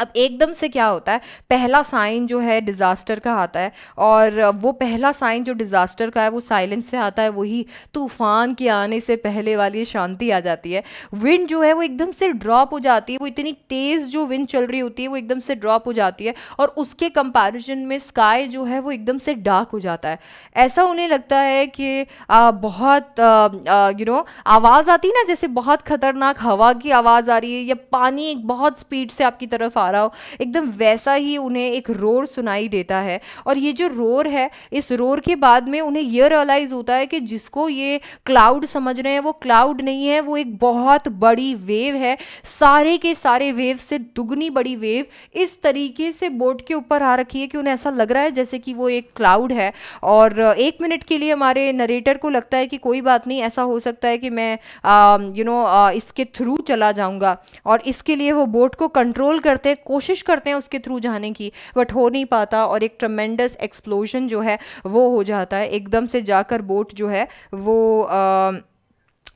अब एकदम से क्या होता है पहला साइन जो है डिज़ास्टर का आता है और वो पहला साइन जो डिज़ास्टर का है वो साइलेंस से आता है वही तूफ़ान के आने से पहले वाली शांति आ जाती है विंड जो है वो एकदम से ड्रॉप हो जाती है वो इतनी तेज़ जो विंड चल रही होती है वो एकदम से ड्रॉप हो जाती है और उसके कंपेरिजन में स्काई जो है वो एकदम से डार्क हो जाता है ऐसा उन्हें लगता है कि आ, बहुत यू नो आवाज़ आती है ना जैसे बहुत ख़तरनाक हवा की आवाज़ आ रही है या पानी एक बहुत स्पीड से आपकी तरफ फाराओ एकदम वैसा ही उन्हें एक रोर सुनाई देता है और ये जो रोर है इस रोर के बाद में उन्हें यह रियलाइज़ होता है कि जिसको ये क्लाउड समझ रहे हैं वो क्लाउड नहीं है वो एक बहुत बड़ी वेव है सारे के सारे वेव से दुगनी बड़ी वेव इस तरीके से बोट के ऊपर आ रखी है कि उन्हें ऐसा लग रहा है जैसे कि वो एक क्लाउड है और एक मिनट के लिए हमारे नरेटर को लगता है कि कोई बात नहीं ऐसा हो सकता है कि मैं you um, know you know, uh, इसके थ्रू चला जाऊंगा और इसके लिए वो बोट को कंट्रोल करते करते हैं कोशिश करते हैं उसके थ्रू जाने की बट हो नहीं पाता और एक ट्रमेंडस एक्सप्लोजन जो है वो हो जाता है एकदम से जाकर बोट जो है वो आ,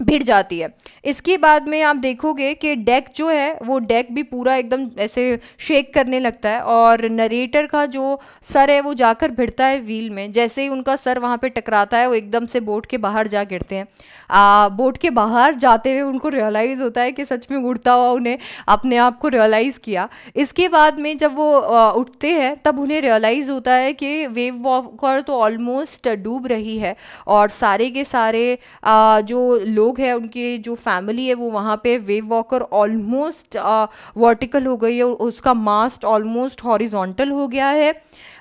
भिड़ जाती है इसके बाद में आप देखोगे कि डेक जो है वो डेक भी पूरा एकदम ऐसे शेक करने लगता है और नरेटर का जो सर है वो जाकर भिड़ता है व्हील में जैसे ही उनका सर वहाँ पे टकराता है वो एकदम से बोट के बाहर जा गिरते हैं आ, बोट के बाहर जाते हुए उनको रियलाइज़ होता है कि सच में उड़ता हुआ उन्हें अपने आप को रियलाइज़ किया इसके बाद में जब वो आ, उठते हैं तब उन्हें रियलाइज़ होता है कि वेव वॉकर तो ऑलमोस्ट डूब रही है और सारे के सारे आ, जो लोग हैं उनके जो फैमिली है वो वहाँ पे वेव वॉकर ऑलमोस्ट वर्टिकल हो गई है उसका मास्ट ऑलमोस्ट हॉरिजॉन्टल हो गया है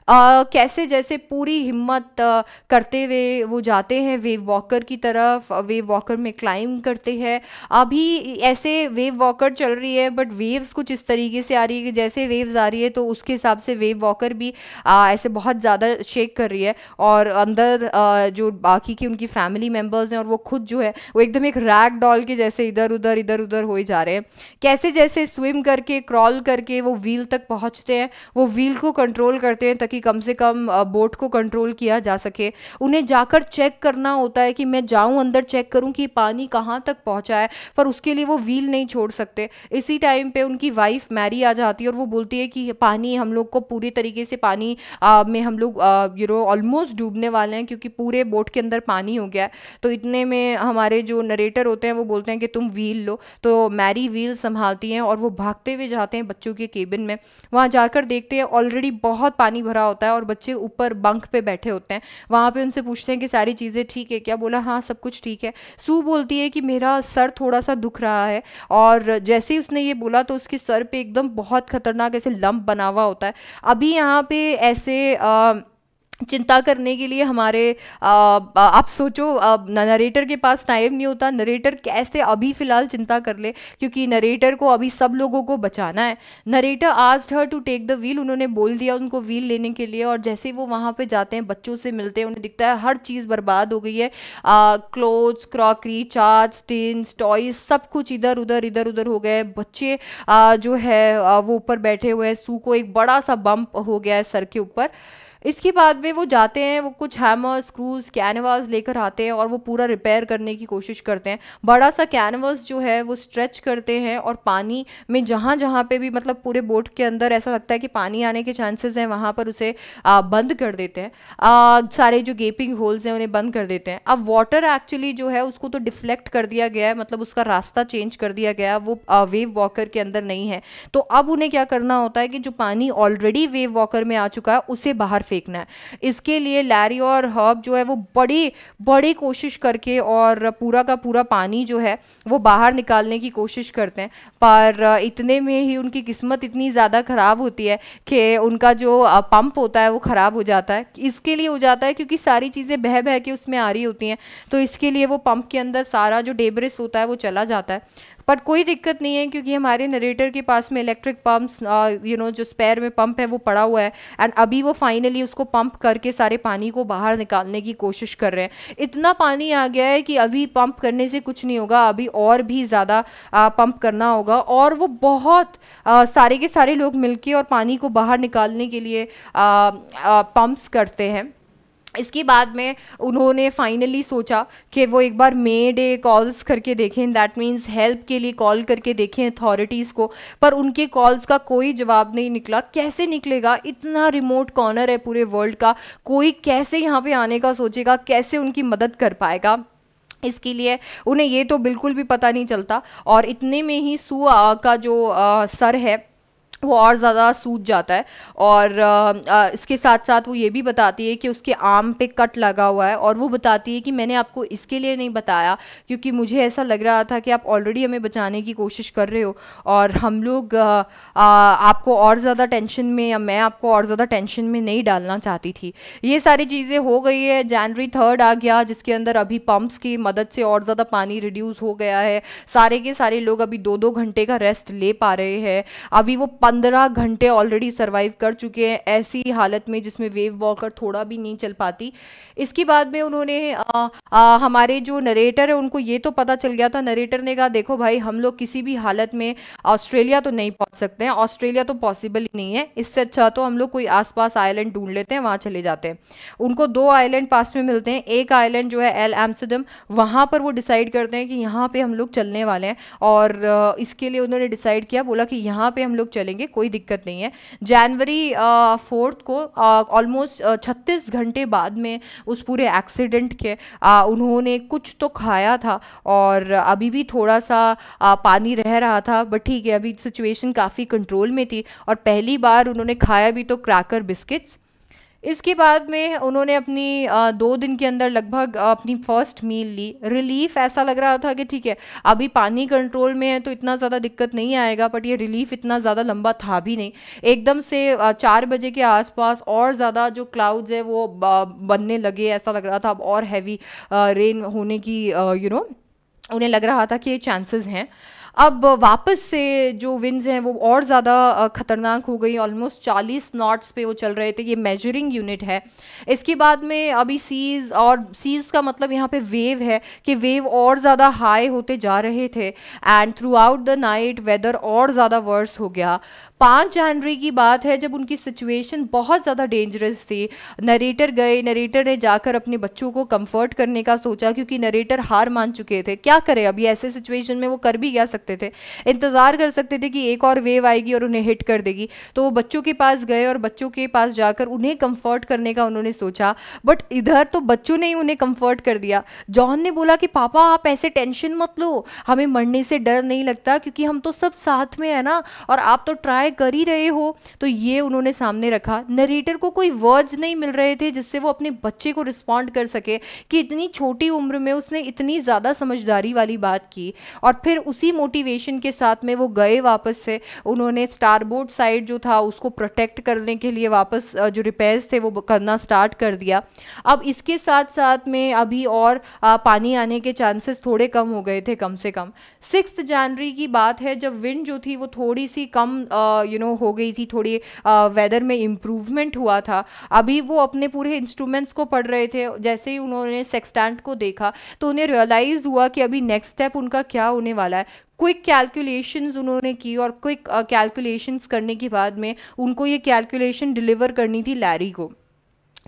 आ, कैसे जैसे पूरी हिम्मत आ, करते हुए वो जाते हैं वेव वॉकर की तरफ वेव वॉकर में क्लाइंब करते हैं अभी ऐसे वेव वॉकर चल रही है बट वेव्स कुछ इस तरीके से आ रही है कि जैसे वेव्स आ रही है तो उसके हिसाब से वेव वॉकर भी आ, ऐसे बहुत ज़्यादा शेक कर रही है और अंदर आ, जो बाकी की उनकी फैमिली मेम्बर्स हैं और वो खुद जो है वो एकदम एक रैग डॉल के जैसे इधर उधर इधर उधर हो ही जा रहे हैं कैसे जैसे स्विम करके क्रॉल करके वो व्हील तक पहुँचते हैं वो व्हील को कंट्रोल करते हैं कि कम से कम बोट को कंट्रोल किया जा सके उन्हें जाकर चेक करना होता है कि मैं जाऊँ अंदर चेक करूँ कि पानी कहाँ तक पहुँचा है पर उसके लिए वो व्हील नहीं छोड़ सकते इसी टाइम पर उनकी वाइफ मैरी आ जाती है और वो बोलती है कि पानी हम लोग को पूरी तरीके से पानी आ, में हम लोग यू नो ऑलमोस्ट डूबने वाले हैं क्योंकि पूरे बोट के अंदर पानी हो गया है तो इतने में हमारे जो नरेटर होते हैं वो बोलते हैं कि तुम व्हील लो तो मैरी व्हील संभालती हैं और वो भागते हुए जाते हैं बच्चों के केबिन में वहाँ जाकर देखते हैं ऑलरेडी बहुत पानी भरा रहा होता है और बच्चे ऊपर बंक पे बैठे होते हैं वहाँ पे उनसे पूछते हैं कि सारी चीज़ें ठीक है क्या बोला हाँ सब कुछ ठीक है सू बोलती है कि मेरा सर थोड़ा सा दुख रहा है और जैसे ही उसने ये बोला तो उसके सर पर एकदम बहुत ख़तरनाक ऐसे लम्ब बना हुआ होता है अभी यहाँ पे ऐसे आ, चिंता करने के लिए हमारे आ, आप सोचो नरेटर के पास टाइम नहीं होता नरेटर कैसे अभी फ़िलहाल चिंता कर ले क्योंकि नरेटर को अभी सब लोगों को बचाना है narrator asked her to take the wheel उन्होंने बोल दिया उनको व्हील लेने के लिए और जैसे ही वो वहाँ पे जाते हैं बच्चों से मिलते हैं उन्हें दिखता है हर चीज़ बर्बाद हो गई है clothes crockery chart tins toys सब कुछ इधर उधर इधर उधर हो गए बच्चे आ, जो है आ, वो ऊपर बैठे हुए हैं सू को एक बड़ा सा बम्प हो गया है सर के ऊपर इसके बाद में वो जाते हैं वो कुछ हैमर स्क्रूज कैनवास लेकर आते हैं और वो पूरा रिपेयर करने की कोशिश करते हैं बड़ा सा कैनवास जो है वो स्ट्रेच करते हैं और पानी में जहाँ जहाँ पे भी मतलब पूरे बोट के अंदर ऐसा लगता है कि पानी आने के चांसेस हैं वहाँ पर उसे आ, बंद कर देते हैं आ, सारे जो गेपिंग होल्स हैं उन्हें बंद कर देते हैं अब वाटर एक्चुअली जो है उसको तो डिफ्लेक्ट कर दिया गया है मतलब उसका रास्ता चेंज कर दिया गया वो आ, वेव वॉकर के अंदर नहीं है तो अब उन्हें क्या करना होता है कि जो पानी ऑलरेडी वेव वॉकर में आ चुका है उसे बाहर फेंकना है इसके लिए लैरी और हर्ब जो है वो बड़ी बड़ी कोशिश करके और पूरा का पूरा पानी जो है वो बाहर निकालने की कोशिश करते हैं पर इतने में ही उनकी किस्मत इतनी ज़्यादा ख़राब होती है कि उनका जो पंप होता है वो ख़राब हो जाता है इसके लिए हो जाता है क्योंकि सारी चीज़ें बह बह के उसमें आ रही होती हैं तो इसके लिए वो पंप के अंदर सारा जो डेबरिस होता है वो चला जाता है बट कोई दिक्कत नहीं है क्योंकि हमारे नरेटर के पास में इलेक्ट्रिक पम्प्स यू नो जो स्पेयर में पम्प है वो पड़ा हुआ है एंड अभी वो फाइनली उसको पम्प करके सारे पानी को बाहर निकालने की कोशिश कर रहे हैं इतना पानी आ गया है कि अभी पम्प करने से कुछ नहीं होगा अभी और भी ज़्यादा पम्प करना होगा और वो बहुत आ, सारे के सारे लोग मिलके और पानी को बाहर निकालने के लिए पम्प्स करते हैं इसके बाद में उन्होंने फाइनली सोचा कि वो एक बार मे डे कॉल्स करके देखें दैट मीन्स हेल्प के लिए कॉल करके देखें अथॉरिटीज़ को पर उनके कॉल्स का कोई जवाब नहीं निकला कैसे निकलेगा इतना रिमोट कॉर्नर है पूरे वर्ल्ड का कोई कैसे यहाँ पे आने का सोचेगा कैसे उनकी मदद कर पाएगा इसके लिए उन्हें ये तो बिल्कुल भी पता नहीं चलता और इतने में ही सू का जो आ, सर है वो और ज़्यादा सूज जाता है और आ, आ, इसके साथ साथ वो ये भी बताती है कि उसके आम पे कट लगा हुआ है और वो बताती है कि मैंने आपको इसके लिए नहीं बताया क्योंकि मुझे ऐसा लग रहा था कि आप ऑलरेडी हमें बचाने की कोशिश कर रहे हो और हम लोग आ, आ, आपको और ज़्यादा टेंशन में या मैं आपको और ज़्यादा टेंशन में नहीं डालना चाहती थी ये सारी चीज़ें हो गई है जनवरी थर्ड आ गया जिसके अंदर अभी पम्प्स की मदद से और ज़्यादा पानी रिड्यूस हो गया है सारे के सारे लोग अभी दो दो घंटे का रेस्ट ले पा रहे हैं अभी वो पंद्रह घंटे ऑलरेडी सर्वाइव कर चुके हैं ऐसी हालत में जिसमें वेव वॉकर थोड़ा भी नहीं चल पाती इसके बाद में उन्होंने आ, आ, हमारे जो नरेटर है उनको ये तो पता चल गया था नरेटर ने कहा देखो भाई हम लोग किसी भी हालत में ऑस्ट्रेलिया तो नहीं पहुंच सकते हैं ऑस्ट्रेलिया तो पॉसिबल ही नहीं है इससे अच्छा तो हम लोग कोई आसपास आइलैंड ढूंढ लेते हैं वहाँ चले जाते हैं उनको दो आइलैंड पास में मिलते हैं एक आइलैंड जो है एल एम्सडम वहाँ पर वो डिसाइड करते हैं कि यहाँ पर हम लोग चलने वाले हैं और इसके लिए उन्होंने डिसाइड किया बोला कि यहाँ पर हम लोग चलेंगे करेंगे कोई दिक्कत नहीं है जनवरी फोर्थ को ऑलमोस्ट छत्तीस घंटे बाद में उस पूरे एक्सीडेंट के आ, उन्होंने कुछ तो खाया था और अभी भी थोड़ा सा आ, पानी रह रहा था बट ठीक है अभी सिचुएशन काफ़ी कंट्रोल में थी और पहली बार उन्होंने खाया भी तो क्रैकर बिस्किट्स इसके बाद में उन्होंने अपनी दो दिन के अंदर लगभग अपनी फर्स्ट मील ली रिलीफ ऐसा लग रहा था कि ठीक है अभी पानी कंट्रोल में है तो इतना ज़्यादा दिक्कत नहीं आएगा बट ये रिलीफ इतना ज़्यादा लंबा था भी नहीं एकदम से चार बजे के आसपास और ज़्यादा जो क्लाउड्स है वो बनने लगे ऐसा लग रहा था अब और हैवी रेन होने की यू नो उन्हें लग रहा था कि ये चांसेस हैं अब वापस से जो विंड्स हैं वो और ज़्यादा ख़तरनाक हो गई ऑलमोस्ट 40 नॉट्स पे वो चल रहे थे ये मेजरिंग यूनिट है इसके बाद में अभी सीज़ और सीज़ का मतलब यहाँ पे वेव है कि वेव और ज़्यादा हाई होते जा रहे थे and throughout the night weather और ज़्यादा वर्स हो गया पाँच जनवरी की बात है जब उनकी सिचुएशन बहुत ज़्यादा डेंजरस थी नरेटर गए नरेटर ने जाकर अपने बच्चों को कंफर्ट करने का सोचा क्योंकि नरेटर हार मान चुके थे क्या करें अभी ऐसे सिचुएशन में वो कर भी गया सकते थे इंतज़ार कर सकते थे कि एक और वेव आएगी और उन्हें हिट कर देगी तो वो बच्चों के पास गए और बच्चों के पास जाकर उन्हें कम्फर्ट करने का उन्होंने सोचा बट इधर तो बच्चों ने ही उन्हें कम्फर्ट कर दिया जॉन ने बोला कि पापा आप ऐसे टेंशन मत लो हमें मरने से डर नहीं लगता क्योंकि हम तो सब साथ में है ना और आप तो ट्राई ट्राई कर ही रहे हो तो ये उन्होंने सामने रखा नरेटर को कोई वर्ड्स नहीं मिल रहे थे जिससे वो अपने बच्चे को रिस्पॉन्ड कर सके कि इतनी छोटी उम्र में उसने इतनी ज़्यादा समझदारी वाली बात की और फिर उसी मोटिवेशन के साथ में वो गए वापस से उन्होंने स्टारबोर्ड साइड जो था उसको प्रोटेक्ट करने के लिए वापस जो रिपेयर्स थे वो करना स्टार्ट कर दिया अब इसके साथ साथ में अभी और पानी आने के चांसेस थोड़े कम हो गए थे कम से कम सिक्स जनवरी की बात है जब विंड जो थी वो थोड़ी सी कम आ, यू नो हो गई थी थोड़ी वेदर में इम्प्रूवमेंट हुआ था अभी वो अपने पूरे इंस्ट्रूमेंट्स को पढ़ रहे थे जैसे ही उन्होंने सेक्सटैंट को देखा तो उन्हें रियलाइज़ हुआ कि अभी नेक्स्ट स्टेप उनका क्या होने वाला है क्विक कैलकुलेशंस उन्होंने की और क्विक कैलकुलेशंस करने के बाद में उनको ये कैलकुलेशन डिलीवर करनी थी लैरी को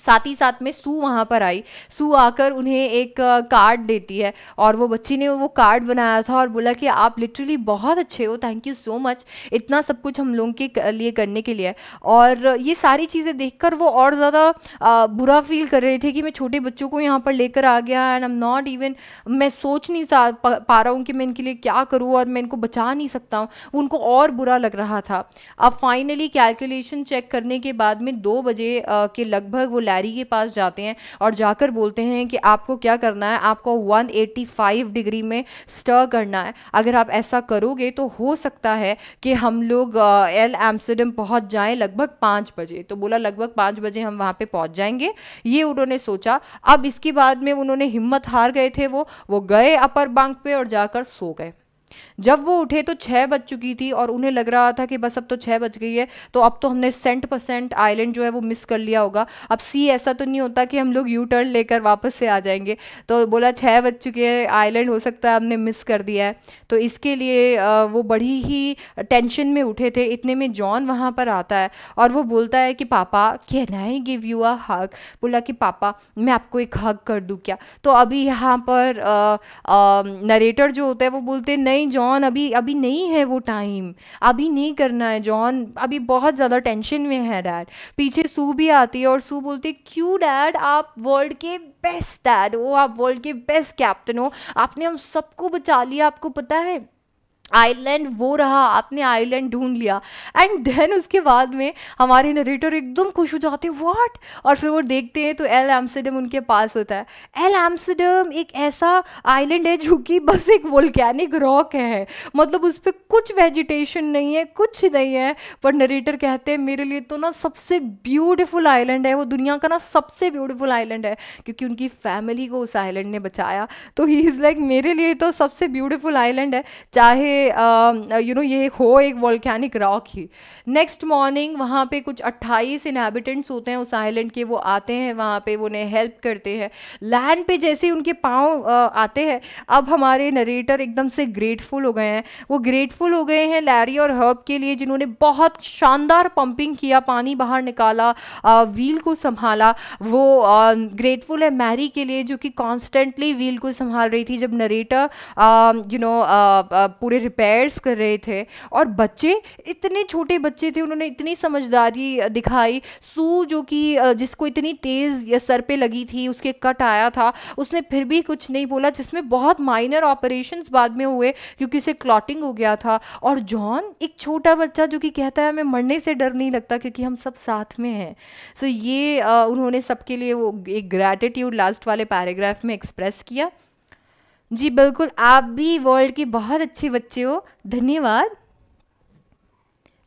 साथ ही साथ में सू वहाँ पर आई सू आकर उन्हें एक कार्ड देती है और वो बच्ची ने वो कार्ड बनाया था और बोला कि आप लिटरली बहुत अच्छे हो थैंक यू सो मच इतना सब कुछ हम लोगों के लिए करने के लिए और ये सारी चीज़ें देखकर वो और ज़्यादा बुरा फील कर रहे थे कि मैं छोटे बच्चों को यहाँ पर लेकर आ गया and I am not even मैं सोच नहीं पा, पा रहा हूँ कि मैं इनके लिए क्या करूँ और मैं इनको बचा नहीं सकता हूँ उनको और बुरा लग रहा था अब फाइनली कैलकुलेशन चेक करने के बाद में दो बजे के लगभग वो लैरी के पास जाते हैं और जाकर बोलते हैं कि आपको क्या करना है आपको 185 डिग्री में स्टर करना है अगर आप ऐसा करोगे तो हो सकता है कि हम लोग एल एम्स्टर्डम पहुंच जाएं लगभग पाँच बजे तो बोला लगभग पाँच बजे हम वहाँ पर पहुंच जाएंगे ये उन्होंने सोचा अब इसके बाद में उन्होंने हिम्मत हार गए थे वो वो गए अपर बांक पे और जाकर सो गए जब वो उठे तो छः बज चुकी थी और उन्हें लग रहा था कि बस अब तो छः बज गई है तो अब तो हमने सेंट परसेंट आइलैंड जो है वो मिस कर लिया होगा अब सी ऐसा तो नहीं होता कि हम लोग यू टर्न लेकर वापस से आ जाएंगे तो बोला छः बज चुके हैं आइलैंड हो सकता है हमने मिस कर दिया है तो इसके लिए वो बड़ी ही टेंशन में उठे थे इतने में जॉन वहाँ पर आता है और वो बोलता है कि पापा can I give you a hug बोला कि पापा मैं आपको एक हक कर दूँ क्या तो अभी यहाँ पर नरेटर जो होता है वो बोलते नहीं नहीं जॉन अभी अभी नहीं है वो टाइम अभी नहीं करना है जॉन अभी बहुत ज़्यादा टेंशन में है डैड पीछे सू भी आती है और सू बोलती है क्यों डैड आप वर्ल्ड के बेस्ट डैड हो आप वर्ल्ड के बेस्ट कैप्टन हो आपने हम सबको बचा लिया आपको पता है आइलैंड वो रहा आपने आइलैंड ढूंढ लिया एंड देन उसके बाद में हमारे नरेटर एकदम खुश हो जाते हैं वाट और फिर वो देखते हैं तो एल एम्सडम उनके पास होता है एल एम्सडम एक ऐसा आइलैंड है जो कि बस एक वोल्कैनिक रॉक है मतलब उस पर कुछ वेजिटेशन नहीं है कुछ नहीं है पर नरेटर कहते हैं मेरे लिए तो ना सबसे ब्यूटिफुल आइलैंड है वो दुनिया का ना सबसे ब्यूटिफुल आइलैंड है क्योंकि उनकी फैमिली को उस आइलैंड ने बचाया तो ही इज़ लाइक मेरे लिए तो सबसे ब्यूटिफुल आइलैंड है चाहे यू नो ये हो एक वॉल्केनिक रॉक ही नेक्स्ट मॉर्निंग वहाँ पे कुछ 28 इनहेबिटेंट्स होते हैं उस आइलैंड के वो आते हैं वहाँ पे वो उन्हें हेल्प करते हैं लैंड पे जैसे ही उनके पाँव आते हैं अब हमारे नरेटर एकदम से ग्रेटफुल हो गए हैं वो ग्रेटफुल हो गए हैं लैरी और हर्ब के लिए जिन्होंने बहुत शानदार पंपिंग किया पानी बाहर निकाला व्हील को संभाला वो ग्रेटफुल है मैरी के लिए जो कि कॉन्स्टेंटली व्हील को संभाल रही थी जब नरेटर यू नो पूरे रिपेयर्स कर रहे थे और बच्चे इतने छोटे बच्चे थे उन्होंने इतनी समझदारी दिखाई सू जो कि जिसको इतनी तेज़ या सर पे लगी थी उसके कट आया था उसने फिर भी कुछ नहीं बोला जिसमें बहुत माइनर ऑपरेशन बाद में हुए क्योंकि उसे क्लॉटिंग हो गया था और जॉन एक छोटा बच्चा जो कि कहता है हमें मरने से डर नहीं लगता क्योंकि हम सब साथ में हैं सो so, ये उन्होंने सबके लिए वो एक ग्रैटिट्यूड लास्ट वाले पैराग्राफ में एक्सप्रेस किया जी बिल्कुल आप भी वर्ल्ड के बहुत अच्छे बच्चे हो धन्यवाद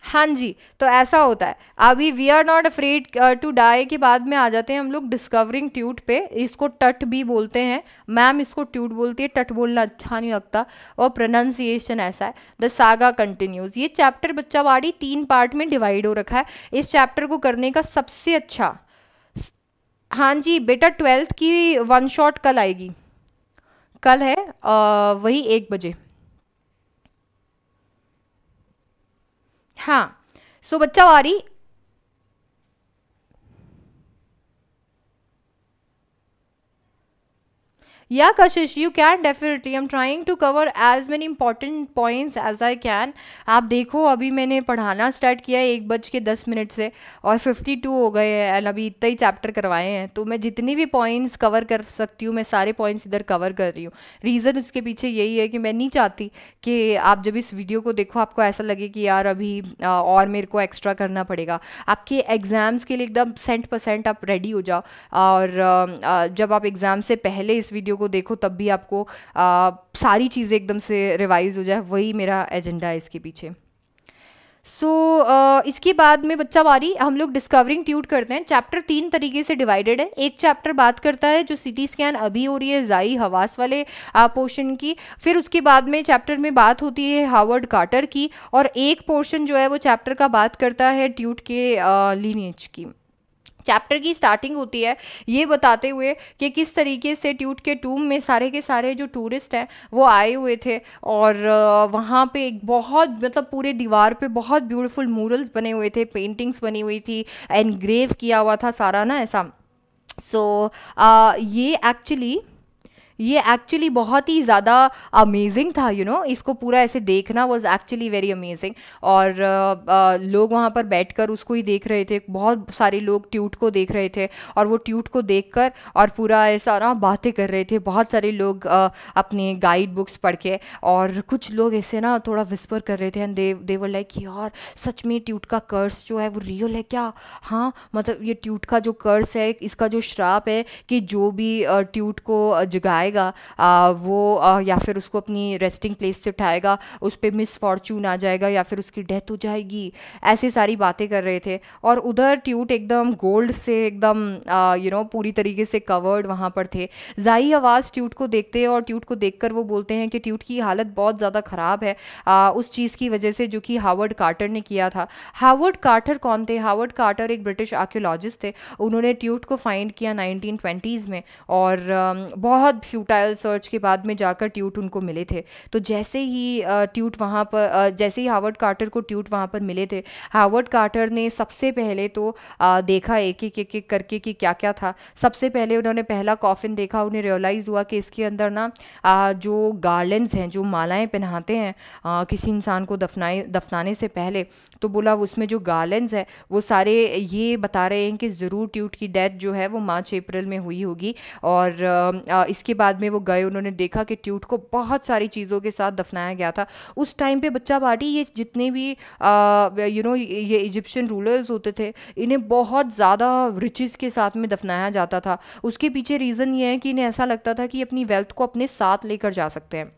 हाँ जी तो ऐसा होता है अभी we are not afraid to die के बाद में आ जाते हैं हम लोग डिस्कवरिंग ट्यूट पे इसको टट भी बोलते हैं मैम इसको ट्यूट बोलती है टट बोलना अच्छा नहीं लगता और प्रोनाउंसिएशन ऐसा है द सागा कंटिन्यूज ये चैप्टर बच्चा वाड़ी तीन पार्ट में डिवाइड हो रखा है इस चैप्टर को करने का सबसे अच्छा हाँ जी बेटा ट्वेल्थ की वन शॉट कल आएगी कल है आ, वही एक बजे हाँ सो बच्चा वारी या Kashish you can definitely am trying to cover as many important points as I can आप देखो अभी मैंने पढ़ाना स्टार्ट किया है एक बज के दस मिनट से और फिफ्टी टू हो गए हैं एंड अभी इतना ही चैप्टर करवाए हैं तो मैं जितनी भी पॉइंट्स कवर कर सकती हूँ मैं सारे पॉइंट्स इधर कवर कर रही हूँ रीज़न उसके पीछे यही है कि मैं नहीं चाहती कि आप जब इस वीडियो को देखो आपको ऐसा लगे कि यार अभी और मेरे को एक्स्ट्रा करना पड़ेगा आपके एग्ज़ाम्स के लिए एकदम सेंट परसेंट आप रेडी हो जाओ और जब आप एग्ज़ाम से पहले इस वीडियो वीडियो को देखो तब भी आपको आ, सारी चीज़ें एकदम से रिवाइज़ हो जाए वही मेरा एजेंडा है इसके पीछे सो so, uh, इसके बाद में बच्चा बारी हम लोग डिस्कवरिंग ट्यूट करते हैं चैप्टर तीन तरीके से डिवाइडेड है एक चैप्टर बात करता है जो सिटी स्कैन अभी हो रही है जाई हवास वाले पोर्शन की फिर उसके बाद में चैप्टर में बात होती है हावर्ड कार्टर की और एक पोर्शन जो है वो चैप्टर का बात करता है ट्यूट के लीनियज की चैप्टर की स्टार्टिंग होती है ये बताते हुए कि किस तरीके से ट्यूट के टूम में सारे के सारे जो टूरिस्ट हैं वो आए हुए थे और वहाँ पे एक बहुत मतलब पूरे दीवार पे बहुत ब्यूटीफुल मूरल्स बने हुए थे पेंटिंग्स बनी हुई थी एनग्रेव किया हुआ था सारा ना ऐसा सो so, uh, ये एक्चुअली ये एक्चुअली बहुत ही ज़्यादा अमेजिंग था यू you नो know? इसको पूरा ऐसे देखना वॉज एक्चुअली वेरी अमेजिंग और आ, आ, लोग वहाँ पर बैठ कर उसको ही देख रहे थे बहुत सारे लोग ट्यूट को देख रहे थे और वो ट्यूट को देख कर और पूरा ऐसा ना बातें कर रहे थे बहुत सारे लोग आ, अपने गाइड बुक्स पढ़ के और कुछ लोग ऐसे ना थोड़ा विस्पर कर रहे थे एंड दे देवर लाइक यार सच में ट्यूट का कर्स जो है वो रियल है क्या हाँ मतलब ये ट्यूट का जो कर्स है इसका जो श्राप है कि जो भी ट्यूट को जगाए उठाएगा आ, वो आ, या फिर उसको अपनी रेस्टिंग प्लेस से उठाएगा उस पर मिस फॉर्चून आ जाएगा या फिर उसकी डेथ हो जाएगी ऐसी सारी बातें कर रहे थे और उधर ट्यूट एकदम गोल्ड से एकदम यू नो पूरी तरीके से कवर्ड वहाँ पर थे जाई आवाज़ ट्यूट को देखते हैं और ट्यूट को देख वो बोलते हैं कि ट्यूट की हालत बहुत ज़्यादा ख़राब है आ, उस चीज़ की वजह से जो कि हावर्ड कार्टर ने किया था हावर्ड कार्टर कौन थे हार्वर्ड कार्टर एक ब्रिटिश आर्क्योलॉजिस्ट थे उन्होंने ट्यूट को फाइंड किया नाइनटीन में और बहुत फ्यूटाइल सर्च के बाद में जाकर ट्यूट उनको मिले थे तो जैसे ही ट्यूट वहाँ पर जैसे ही हावर्ड कार्टर को ट्यूट वहाँ पर मिले थे हावर्ड कार्टर ने सबसे पहले तो देखा एक एक एक एक करके कि क्या क्या था सबसे पहले उन्होंने पहला कॉफिन देखा उन्हें रियलाइज़ हुआ कि इसके अंदर ना जो गार्लेंस हैं जो मालाएँ पहनाते हैं किसी इंसान को दफनाए दफनाने से पहले तो बोला उसमें जो गार्लेंस है वो सारे ये बता रहे हैं कि ज़रूर ट्यूट की डेथ जो है वो मार्च अप्रैल में हुई होगी और इसके बाद बाद में वो गए उन्होंने देखा कि ट्यूट को बहुत सारी चीज़ों के साथ दफनाया गया था उस टाइम पे बच्चा पार्टी ये जितने भी यू नो ये इजिप्शियन रूलर्स होते थे इन्हें बहुत ज़्यादा रिचेस के साथ में दफनाया जाता था उसके पीछे रीज़न ये है कि इन्हें ऐसा लगता था कि अपनी वेल्थ को अपने साथ लेकर जा सकते हैं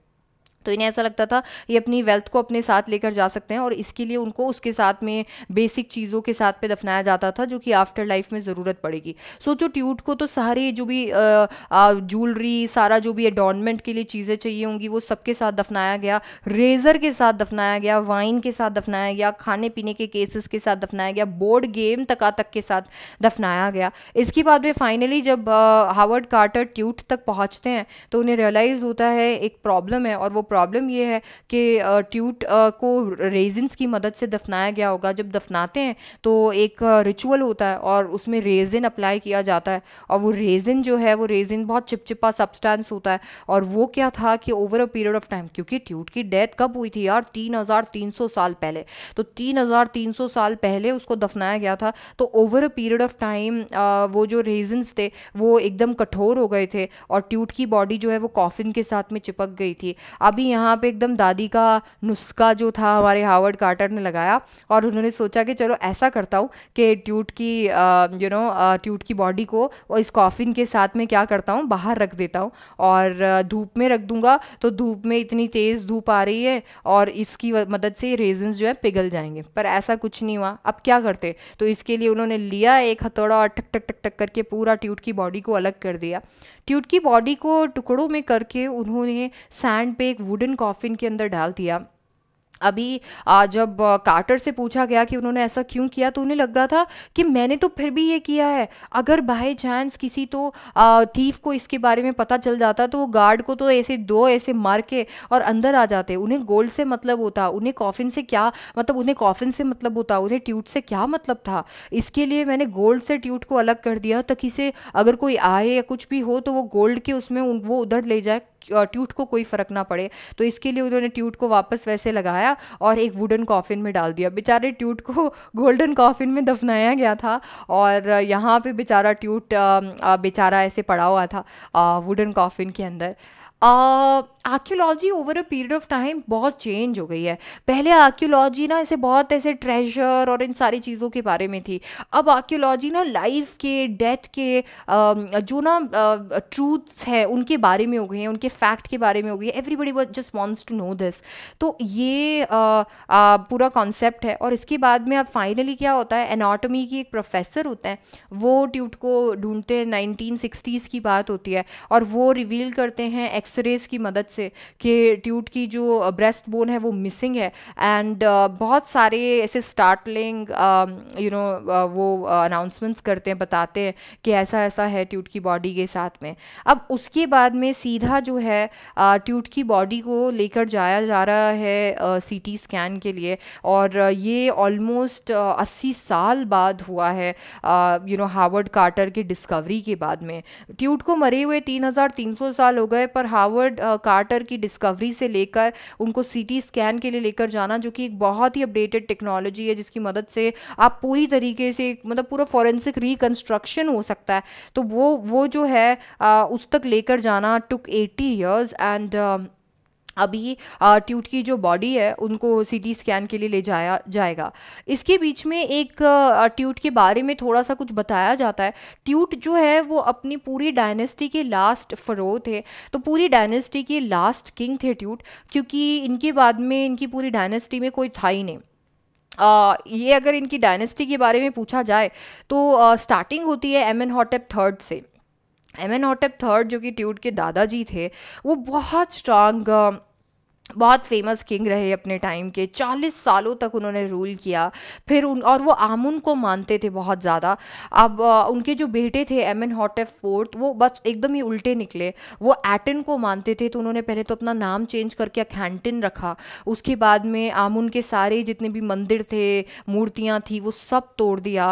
तो इन्हें ऐसा लगता था ये अपनी वेल्थ को अपने साथ लेकर जा सकते हैं और इसके लिए उनको उसके साथ में बेसिक चीज़ों के साथ पे दफनाया जाता था जो कि आफ्टर लाइफ में ज़रूरत पड़ेगी सोचो ट्यूट को तो सारे जो भी ज्वेलरी सारा जो भी एडॉनमेंट के लिए चीज़ें चाहिए होंगी वो सबके साथ दफनाया गया रेज़र के साथ दफनाया गया वाइन के साथ दफनाया गया खाने पीने के केसेस के साथ दफनाया गया बोर्ड गेम तका तक के साथ दफनाया गया इसके बाद में फाइनली जब हावर्ड कार्टर ट्यूट तक पहुँचते हैं तो उन्हें रियलाइज़ होता है एक प्रॉब्लम है और वो प्रॉब्लम प्रॉब्लम ये है कि ट्यूट को रेजन्स की मदद से दफनाया गया होगा जब दफनाते हैं तो एक रिचुअल होता है और उसमें रेजिन अप्लाई किया जाता है और वो रेजिन जो है वो रेजिन बहुत चिपचिपा सब्सटेंस होता है और वो क्या था कि over a period of time क्योंकि ट्यूट की डेथ कब हुई थी यार तीन साल पहले तो तीन साल पहले उसको दफनाया गया था तो over a period of time वो जो रेजन्स थे वो एकदम कठोर हो गए थे और ट्यूट की बॉडी जो है वो कॉफिन के साथ में चिपक गई थी अभी यहाँ पे एकदम दादी का नुस्खा जो था हमारे हार्वर्ड कार्टर ने लगाया और उन्होंने सोचा कि चलो ऐसा करता हूँ कि ट्यूट की यू नो ट्यूट की बॉडी को इस कॉफ़िन के साथ में क्या करता हूँ बाहर रख देता हूँ और धूप में रख दूँगा तो धूप में इतनी तेज़ धूप आ रही है और इसकी मदद से रेजन जो है पिघल जाएंगे पर ऐसा कुछ नहीं हुआ अब क्या करते तो इसके लिए उन्होंने लिया एक हथौड़ा और टक टक टक टक करके पूरा ट्यूट की बॉडी को अलग कर दिया ट्यूट की बॉडी को टुकड़ों में करके उन्होंने सैंड पे एक वुडन कॉफिन के अंदर डाल दिया अभी जब कार्टर से पूछा गया कि उन्होंने ऐसा क्यों किया तो उन्हें लग रहा था कि मैंने तो फिर भी ये किया है अगर बाई चांस किसी तो थीफ को इसके बारे में पता चल जाता तो वो गार्ड को तो ऐसे दो ऐसे मार के और अंदर आ जाते उन्हें गोल्ड से मतलब होता उन्हें कॉफिन से क्या मतलब उन्हें कॉफिन से मतलब होता उन्हें ट्यूट से क्या मतलब था इसके लिए मैंने गोल्ड से ट्यूट को अलग कर दिया ताकि से अगर कोई आए या कुछ भी हो तो वो गोल्ड के उसमें वो उधर ले जाए ट्यूट को कोई फ़र्क ना पड़े तो इसके लिए उन्होंने ट्यूट को वापस वैसे लगाया और एक वुडन कॉफिन में डाल दिया बेचारे ट्यूट को गोल्डन कॉफिन में दफनाया गया था और यहाँ पे बेचारा ट्यूट बेचारा ऐसे पड़ा हुआ था वुडन कॉफिन के अंदर archaeology over a period of time बहुत चेंज हो गई है पहले आर्क्योलॉजी ना ऐसे बहुत ऐसे ट्रेजर और इन सारी चीज़ों के बारे में थी अब आर्क्योलॉजी ना लाइफ के डेथ के uh, जो ना ट्रूथ्स uh, हैं उनके बारे में हो गई हैं उनके फैक्ट के बारे में हो गई है everybody just wants to know this तो ये uh, पूरा कॉन्सेप्ट है और इसके बाद में अब फाइनली क्या होता है एनाटोमी की एक प्रोफेसर होते हैं वो ट्यूट को ढूंढते हैं नाइनटीन की बात होती है और वो रिवील करते हैं एक्सरेज की मदद से कि ट्यूट की जो ब्रेस्ट बोन है वो मिसिंग है एंड uh, बहुत सारे ऐसे स्टार्टलिंग यू नो वो अनाउंसमेंट्स करते हैं बताते हैं कि ऐसा ऐसा है ट्यूट की बॉडी के साथ में अब उसके बाद में सीधा जो है ट्यूट की बॉडी को लेकर जाया जा रहा है सी uh, स्कैन के लिए और ये ऑलमोस्ट अस्सी साल बाद हुआ है यू नो हार्वर्ड कार्टर की डिस्कवरी के बाद में ट्यूट को मरे हुए 3,300 साल हो गए पर हार्वर्ड कार्टर की डिस्कवरी से लेकर उनको सीटी स्कैन के लिए लेकर जाना जो कि एक बहुत ही अपडेटेड टेक्नोलॉजी है जिसकी मदद से आप पूरी तरीके से मतलब पूरा फॉरेंसिक रिकन्स्ट्रक्शन हो सकता है तो वो वो जो है आ, उस तक लेकर जाना टुक एटी ईयर्स एंड अभी ट्यूट की जो बॉडी है उनको सीटी स्कैन के लिए ले जाया जाएगा इसके बीच में एक ट्यूट के बारे में थोड़ा सा कुछ बताया जाता है ट्यूट जो है वो अपनी पूरी डायनेस्टी के लास्ट फरो थे तो पूरी डायनेस्टी के लास्ट किंग थे ट्यूट क्योंकि इनके बाद में इनकी पूरी डायनेस्टी में कोई था ही नहीं आ, ये अगर इनकी डायनेस्टी के बारे में पूछा जाए तो आ, स्टार्टिंग होती है एम एन हॉटेप थर्ड से एम एन हॉटेप थर्ड जो कि ट्यूट के दादाजी थे वो बहुत स्ट्रांग बहुत फेमस किंग रहे अपने टाइम के 40 सालों तक उन्होंने रूल किया फिर उन और वो आमुन को मानते थे बहुत ज़्यादा अब आ, उनके जो बेटे थे एम एन हॉटेफ फोर्थ वो बस एकदम ही उल्टे निकले वो एटन को मानते थे तो उन्होंने पहले तो अपना नाम चेंज करके अखैंटिन रखा उसके बाद में आमुन के सारे जितने भी मंदिर थे मूर्तियाँ थी वो सब तोड़ दिया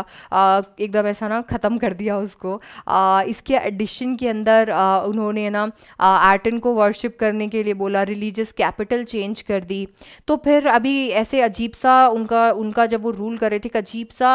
एकदम ऐसा ना ख़त्म कर दिया उसको आ, इसके एडिशन के अंदर उन्होंने ना एटन को वर्शिप करने के लिए बोला रिलीजियस कैपिटल कैपिटल चेंज कर दी तो फिर अभी ऐसे अजीब सा उनका उनका जब वो रूल कर रहे थे एक अजीब सा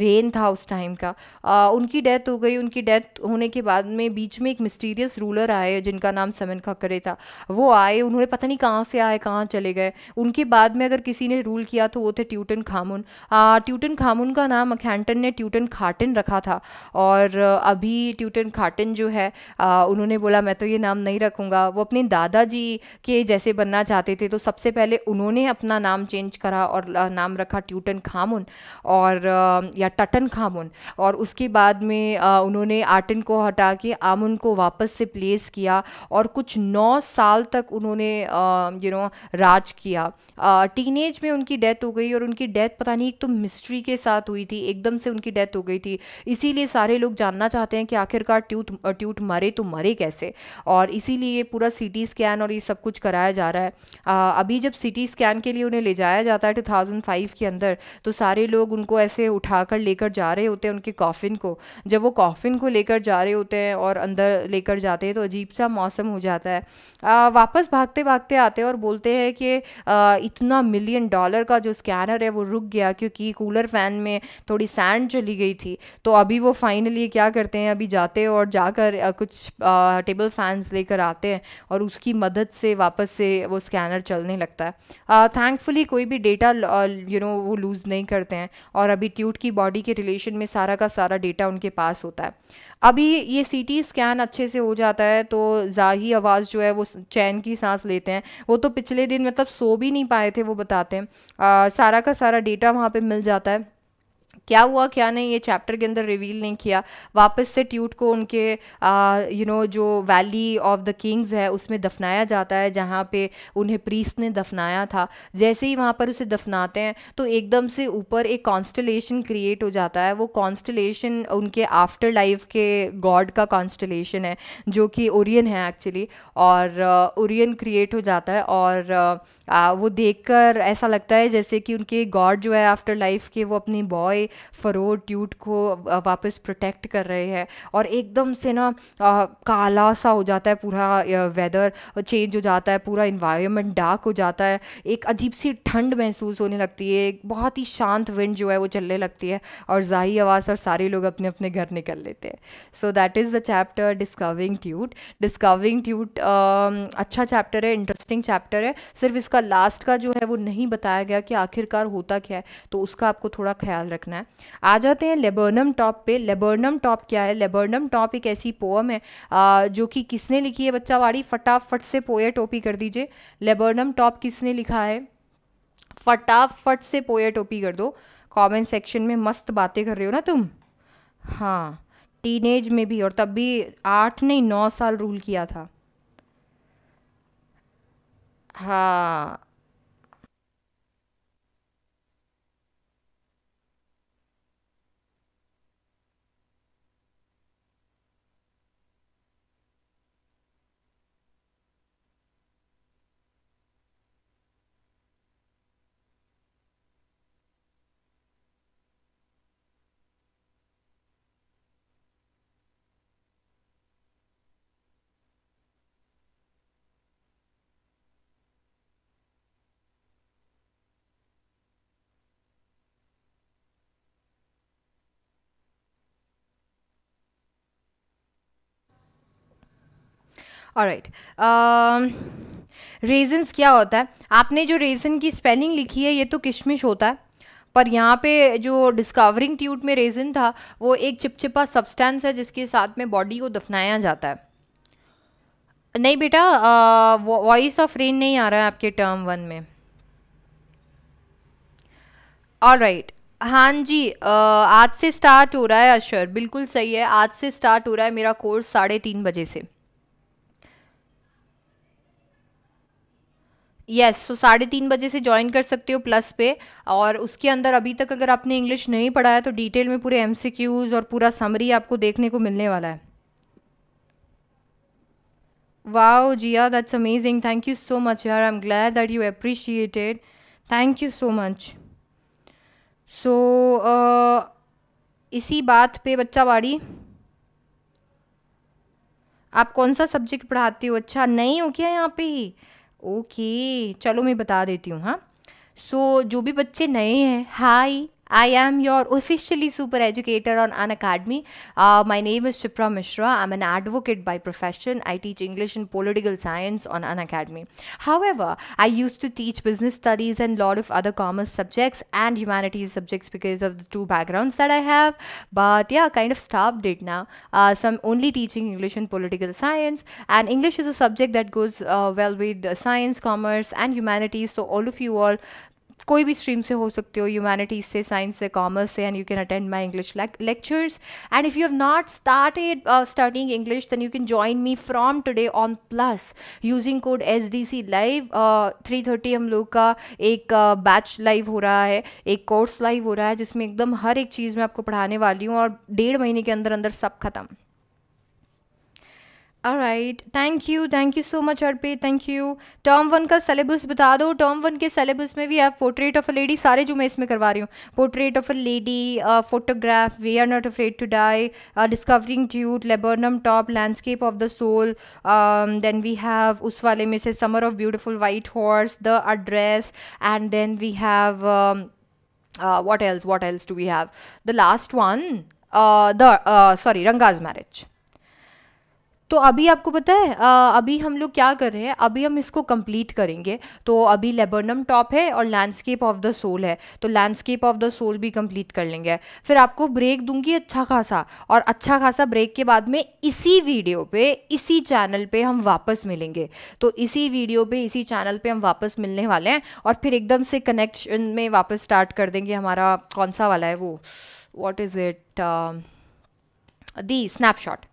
रेन था उस टाइम का आ, उनकी डेथ हो गई उनकी डेथ होने के बाद में बीच में एक मिस्टीरियस रूलर आए जिनका नाम समन खकरे था वो आए उन्होंने पता नहीं कहाँ से आए कहाँ चले गए उनके बाद में अगर किसी ने रूल किया तो वो थे ट्यूटन खामुन आ, ट्यूटन खामुन का नाम खैंटन ने ट्यूटन खाटन रखा था और अभी ट्यूटन खाटन जो है आ, उन्होंने बोला मैं तो ये नाम नहीं रखूँगा वो अपने दादाजी के जैसे बनना चाहते थे तो सबसे पहले उन्होंने अपना नाम चेंज करा और नाम रखा ट्यूटन खामुन और या टटन खामुन और उसके बाद में उन्होंने आटन को हटा के आमुन को वापस से प्लेस किया और कुछ नौ साल तक उन्होंने यू नो राज किया टीनेज में उनकी डेथ हो गई और उनकी डेथ पता नहीं एक तो मिस्ट्री के साथ हुई थी एकदम से उनकी डेथ हो गई थी इसीलिए सारे लोग जानना चाहते हैं कि आखिरकार ट्यूट ट्यूट मरे तो मरे कैसे और इसीलिए पूरा सी टी स्कैन और ये सब कुछ कराया जा जा रहा है आ, अभी जब सिटी स्कैन के लिए उन्हें ले जाया जाता है 2005 के अंदर तो सारे लोग उनको ऐसे उठा कर लेकर जा रहे होते हैं उनके कॉफ़िन को जब वो कॉफ़िन को लेकर जा रहे होते हैं और अंदर लेकर जाते हैं तो अजीब सा मौसम हो जाता है आ, वापस भागते भागते आते हैं और बोलते हैं कि आ, इतना मिलियन डॉलर का जो स्कैनर है वो रुक गया क्योंकि कूलर फैन में थोड़ी सैंड चली गई थी तो अभी वो फाइनली क्या करते हैं अभी जाते हैं और जाकर कुछ टेबल फैंस लेकर आते हैं और उसकी मदद से वापस से वो स्कैनर चलने लगता है थैंकफुली uh, कोई भी डेटा यू नो वो लूज़ नहीं करते हैं और अभी ट्यूट की बॉडी के रिलेशन में सारा का सारा डेटा उनके पास होता है अभी ये सी टी स्कैन अच्छे से हो जाता है तो जाही आवाज़ जो है वो चैन की सांस लेते हैं वो तो पिछले दिन मतलब सो भी नहीं पाए थे वो बताते हैं uh, सारा का सारा डेटा वहाँ पर मिल जाता है क्या हुआ क्या नहीं ये चैप्टर के अंदर रिवील नहीं किया वापस से ट्यूट को उनके यू नो जो वैली ऑफ द किंग्स है उसमें दफनाया जाता है जहाँ पे उन्हें प्रीस्ट ने दफनाया था जैसे ही वहाँ पर उसे दफनाते हैं तो एकदम से ऊपर एक कॉन्स्टलेशन क्रिएट हो जाता है वो कॉन्स्टलेशन उनके आफ्टर लाइफ के गॉड का कॉन्स्टलेशन है जो कि ओरियन है एक्चुअली और ओरियन uh, क्रिएट हो जाता है और uh, uh, वो देखकर ऐसा लगता है जैसे कि उनके गॉड जो है आफ्टर लाइफ के वो अपनी बॉय सारे ट्यूट को वापस प्रोटेक्ट कर रहे हैं और एकदम से ना काला सा हो जाता है पूरा वेदर चेंज हो जाता है पूरा इन्वायरमेंट डार्क हो जाता है एक अजीब सी ठंड महसूस होने लगती है एक बहुत ही शांत विंड जो है वो चलने लगती है और जाही आवाज़ और सारे लोग अपने अपने घर निकल लेते हैं so that is the chapter discovering Tut discovering Tut अच्छा चैप्टर है इंटरेस्टिंग चैप्टर है सिर्फ इसका लास्ट का जो है वो नहीं बताया गया कि आखिरकार होता क्या है तो उसका आपको थोड़ा ख्याल रखना करना है आ जाते हैं लेबर्नम टॉप पे लेबर्नम टॉप क्या है लेबर्नम टॉप एक ऐसी पोअम है आ, जो कि किसने लिखी है बच्चा वाड़ी फटाफट से पोए टोपी कर दीजिए लेबर्नम टॉप किसने लिखा है फटाफट से पोए टोपी कर दो कमेंट सेक्शन में मस्त बातें कर रहे हो ना तुम हाँ टीन में भी और तब भी आठ नहीं नौ साल रूल किया था हाँ और राइट रेजन्स क्या होता है आपने जो रेजन की स्पेलिंग लिखी है ये तो किशमिश होता है पर यहाँ पे जो डिस्कवरिंग ट्यूट में रेजन था वो एक चिपचिपा सब्सटेंस है जिसके साथ में बॉडी को दफनाया जाता है नहीं बेटा वॉइस ऑफ रेन नहीं आ रहा है आपके टर्म वन में ऑल राइट right. हाँ जी आ, आज से स्टार्ट हो रहा है अशर बिल्कुल सही है आज से स्टार्ट हो रहा है मेरा कोर्स साढ़े तीन बजे से यस सो तो साढ़े तीन बजे से ज्वाइन कर सकते हो प्लस पे और उसके अंदर अभी तक अगर आपने इंग्लिश नहीं पढ़ाया तो डिटेल में पूरे एमसीक्यूज और पूरा समरी आपको देखने को मिलने वाला है wow Jiya that's amazing thank you so much यार I am glad that you appreciated thank you so much so इसी बात पे बच्चा बाड़ी आप कौन सा सब्जेक्ट पढ़ाते हो अच्छा नहीं हो क्या यहाँ पे ही ओके चलो मैं बता देती हूँ हाँ सो so, जो भी बच्चे नए हैं हाय I am your officially super educator on An Academy. Uh, my name is Shipra Mishra. I'm an advocate by profession. I teach English and political science on An Academy. However, I used to teach business studies and lot of other commerce subjects and humanities subjects because of the two backgrounds that I have. But yeah, kind of stopped it now. Uh, so I'm only teaching English and political science. And English is a subject that goes uh, well with science, commerce, and humanities. So all of you all कोई भी स्ट्रीम से हो सकते हो ह्यूमैनिटीज से साइंस से कॉमर्स से and you can attend my English lectures and if you have not started starting English then you can join me from today on plus using code S D C live three thirty हम लोग का एक बैच uh, लाइव हो रहा है एक कोर्स लाइव हो रहा है जिसमें एकदम हर एक चीज़ मैं आपको पढ़ाने वाली हूँ और डेढ़ महीने के अंदर अंदर सब खत्म right thank you thank you so much Arpit thank you term one का सिलेबस बता दो टर्म वन के सिलेबस में भी आप पोर्ट्रेट ऑफ अ लेडी सारे जो मैं इसमें करवा रही हूँ portrait of a lady photograph we are not afraid to die discovering Tut laburnum top landscape of the soul then we have उस वाले में से summer of beautiful white horse the address and then we have what else what else do we have the last one the sorry Ranga's marriage तो अभी आपको पता है आ, अभी हम लोग क्या कर रहे हैं अभी हम इसको कंप्लीट करेंगे तो अभी लेबर्नम टॉप है और लैंडस्केप ऑफ द सोल है तो लैंडस्केप ऑफ द सोल भी कंप्लीट कर लेंगे फिर आपको ब्रेक दूंगी अच्छा खासा और अच्छा खासा ब्रेक के बाद में इसी वीडियो पे इसी चैनल पे हम वापस मिलेंगे तो इसी वीडियो पर इसी चैनल पर हम वापस मिलने वाले हैं और फिर एकदम से कनेक्शन में वापस स्टार्ट कर देंगे हमारा कौन सा वाला है वो what is it the snapshot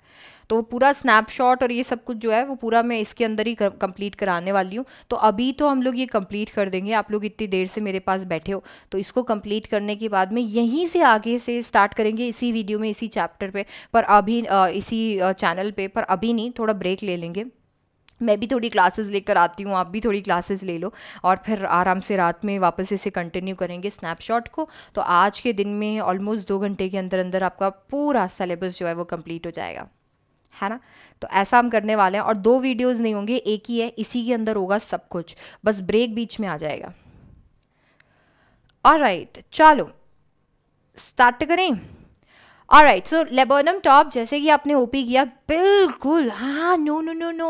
तो पूरा स्नैपशॉट और ये सब कुछ जो है वो पूरा मैं इसके अंदर ही कंप्लीट कराने वाली हूँ तो अभी तो हम लोग ये कंप्लीट कर देंगे आप लोग इतनी देर से मेरे पास बैठे हो तो इसको कंप्लीट करने के बाद में यहीं से आगे से स्टार्ट करेंगे इसी वीडियो में इसी चैप्टर पर पर अभी इसी चैनल पर पर अभी नहीं थोड़ा ब्रेक ले लेंगे मैं भी थोड़ी क्लासेस लेकर आती हूँ आप भी थोड़ी क्लासेस ले लो और फिर आराम से रात में वापस इसे कंटिन्यू करेंगे स्नैपशॉट को तो आज के दिन में ऑलमोस्ट दो घंटे के अंदर अंदर आपका पूरा सिलेबस जो है वो कंप्लीट हो जाएगा है ना तो ऐसा हम करने वाले हैं और दो वीडियोस नहीं होंगे एक ही है इसी के अंदर होगा सब कुछ बस ब्रेक बीच में आ जाएगा और राइट right, चलो स्टार्ट करें और राइट सो लेबोनम टॉप जैसे कि आपने ओपी किया बिल्कुल हाँ no no no no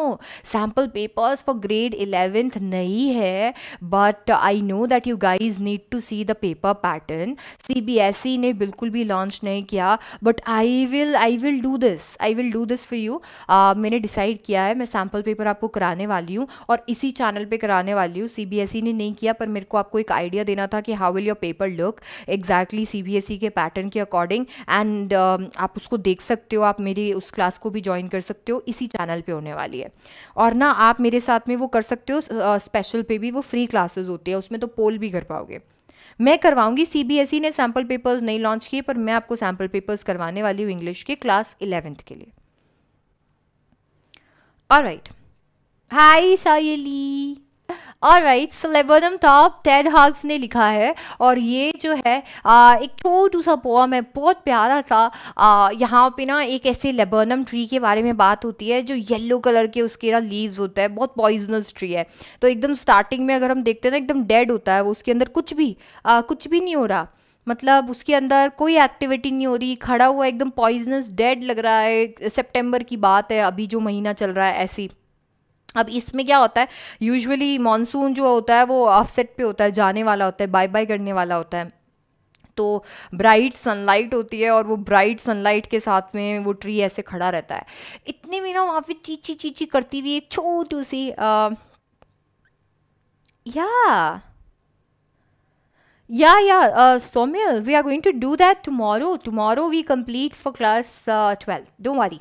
sample papers for grade eleventh नहीं है but I know that you guys need to see the paper pattern C B S E ने बिल्कुल भी लॉन्च नहीं किया but I will I will do this I will do this for you मैंने डिसाइड किया है मैं सैम्पल पेपर आपको कराने वाली हूँ और इसी चैनल पर कराने वाली हूँ सी बी एस ई ने नहीं किया पर मेरे को आपको एक आइडिया देना था कि how will your paper look exactly C B S E के पैटर्न के अकॉर्डिंग एंड एंड um, आप उसको देख सकते हो आप मेरी उस क्लास को भी ज्वाइन कर सकते हो इसी चैनल पे होने वाली है और ना आप मेरे साथ में वो कर सकते हो स्पेशल पे भी वो फ्री क्लासेस होती है उसमें तो पोल भी कर पाओगे मैं करवाऊंगी सी e ने सैम्पल पेपर्स नहीं लॉन्च किए पर मैं आपको सैम्पल पेपर्स करवाने वाली हूँ इंग्लिश के क्लास इलेवेंथ के लिए और राइट हाय सायली और right laburnum top Ted Hughes ने लिखा है और ये जो है आ, एक छोटू सा पोम है बहुत प्यारा सा आ, यहाँ पे ना एक ऐसे लेबनम ट्री के बारे में बात होती है जो येलो कलर के उसके ना लीव्स होता है बहुत पॉइजनस ट्री है तो एकदम स्टार्टिंग में अगर हम देखते हैं ना एकदम डेड होता है वो उसके अंदर कुछ भी आ, कुछ भी नहीं हो रहा मतलब उसके अंदर कोई एक्टिविटी नहीं हो रही खड़ा हुआ एकदम पॉइजनस डेड लग रहा है सेप्टेम्बर की बात है अभी जो महीना चल रहा है ऐसी अब इसमें क्या होता है यूजुअली मानसून जो होता है वो ऑफसेट पे होता है जाने वाला होता है बाय बाय करने वाला होता है तो ब्राइट सनलाइट होती है और वो ब्राइट सनलाइट के साथ में वो ट्री ऐसे खड़ा रहता है इतने भी ना वहाँ पे चीची चीची करती हुई एक छोटू सी या या या Somil we are going to do that tomorrow tomorrow we complete for class twelfth don't worry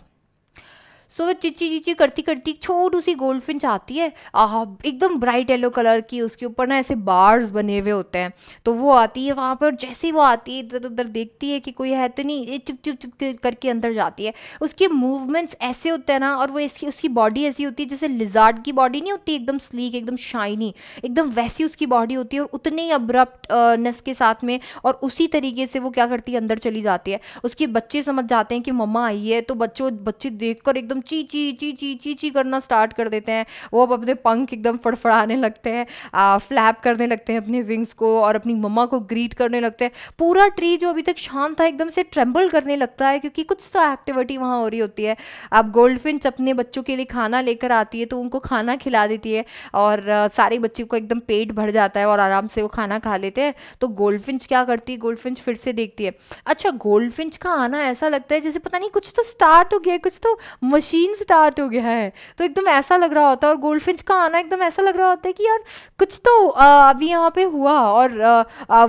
so तो वो चिची चिची करती करती छोटू सी गोल्ड फिंच आती है आह एकदम ब्राइट येलो कलर की उसके ऊपर ना ऐसे बार्स बने हुए होते हैं तो वो आती है वहाँ पर जैसे ही वो आती है इधर उधर देखती है कि कोई है तो नहीं चुप चुप चुप करके अंदर जाती है उसके मूवमेंट्स ऐसे होते हैं ना और वो इसकी उसकी बॉडी ऐसी होती है जैसे लिजार्ड की बॉडी नहीं होती एकदम स्लीक एकदम शाइनी एकदम वैसी उसकी बॉडी होती है और उतने ही नस के साथ में और उसी तरीके से वो क्या करती है अंदर चली जाती है उसके बच्चे समझ जाते हैं कि मम्मा आई है तो बच्चों बच्चे देख कर एकदम ची ची ची ची ची ची करना स्टार्ट कर देते हैं वो अब अपने पंख एकदम फड़फड़ाने लगते हैं फ्लैप करने लगते हैं अपने विंग्स को और अपनी मम्मा को ग्रीट करने लगते हैं पूरा ट्री जो अभी तक शांत था एकदम से ट्रेम्बल करने लगता है क्योंकि कुछ तो एक्टिविटी वहाँ हो रही होती है अब गोल्डफिंच अपने बच्चों के लिए खाना लेकर आती है तो उनको खाना खिला देती है और सारे बच्चों को एकदम पेट भर जाता है और आराम से वो खाना खा लेते हैं तो गोल्डफिंच क्या करती है गोल्डफिंच फिर से देखती है अच्छा गोल्डफिंच का आना ऐसा लगता है जैसे पता नहीं कुछ तो स्टार्ट हो गया कुछ तो मशीन सीन स्टार्ट हो गया है तो एकदम ऐसा लग रहा होता है और गोल्डफिंच का आना एकदम ऐसा लग रहा होता है कि यार कुछ तो अभी यहाँ पे हुआ और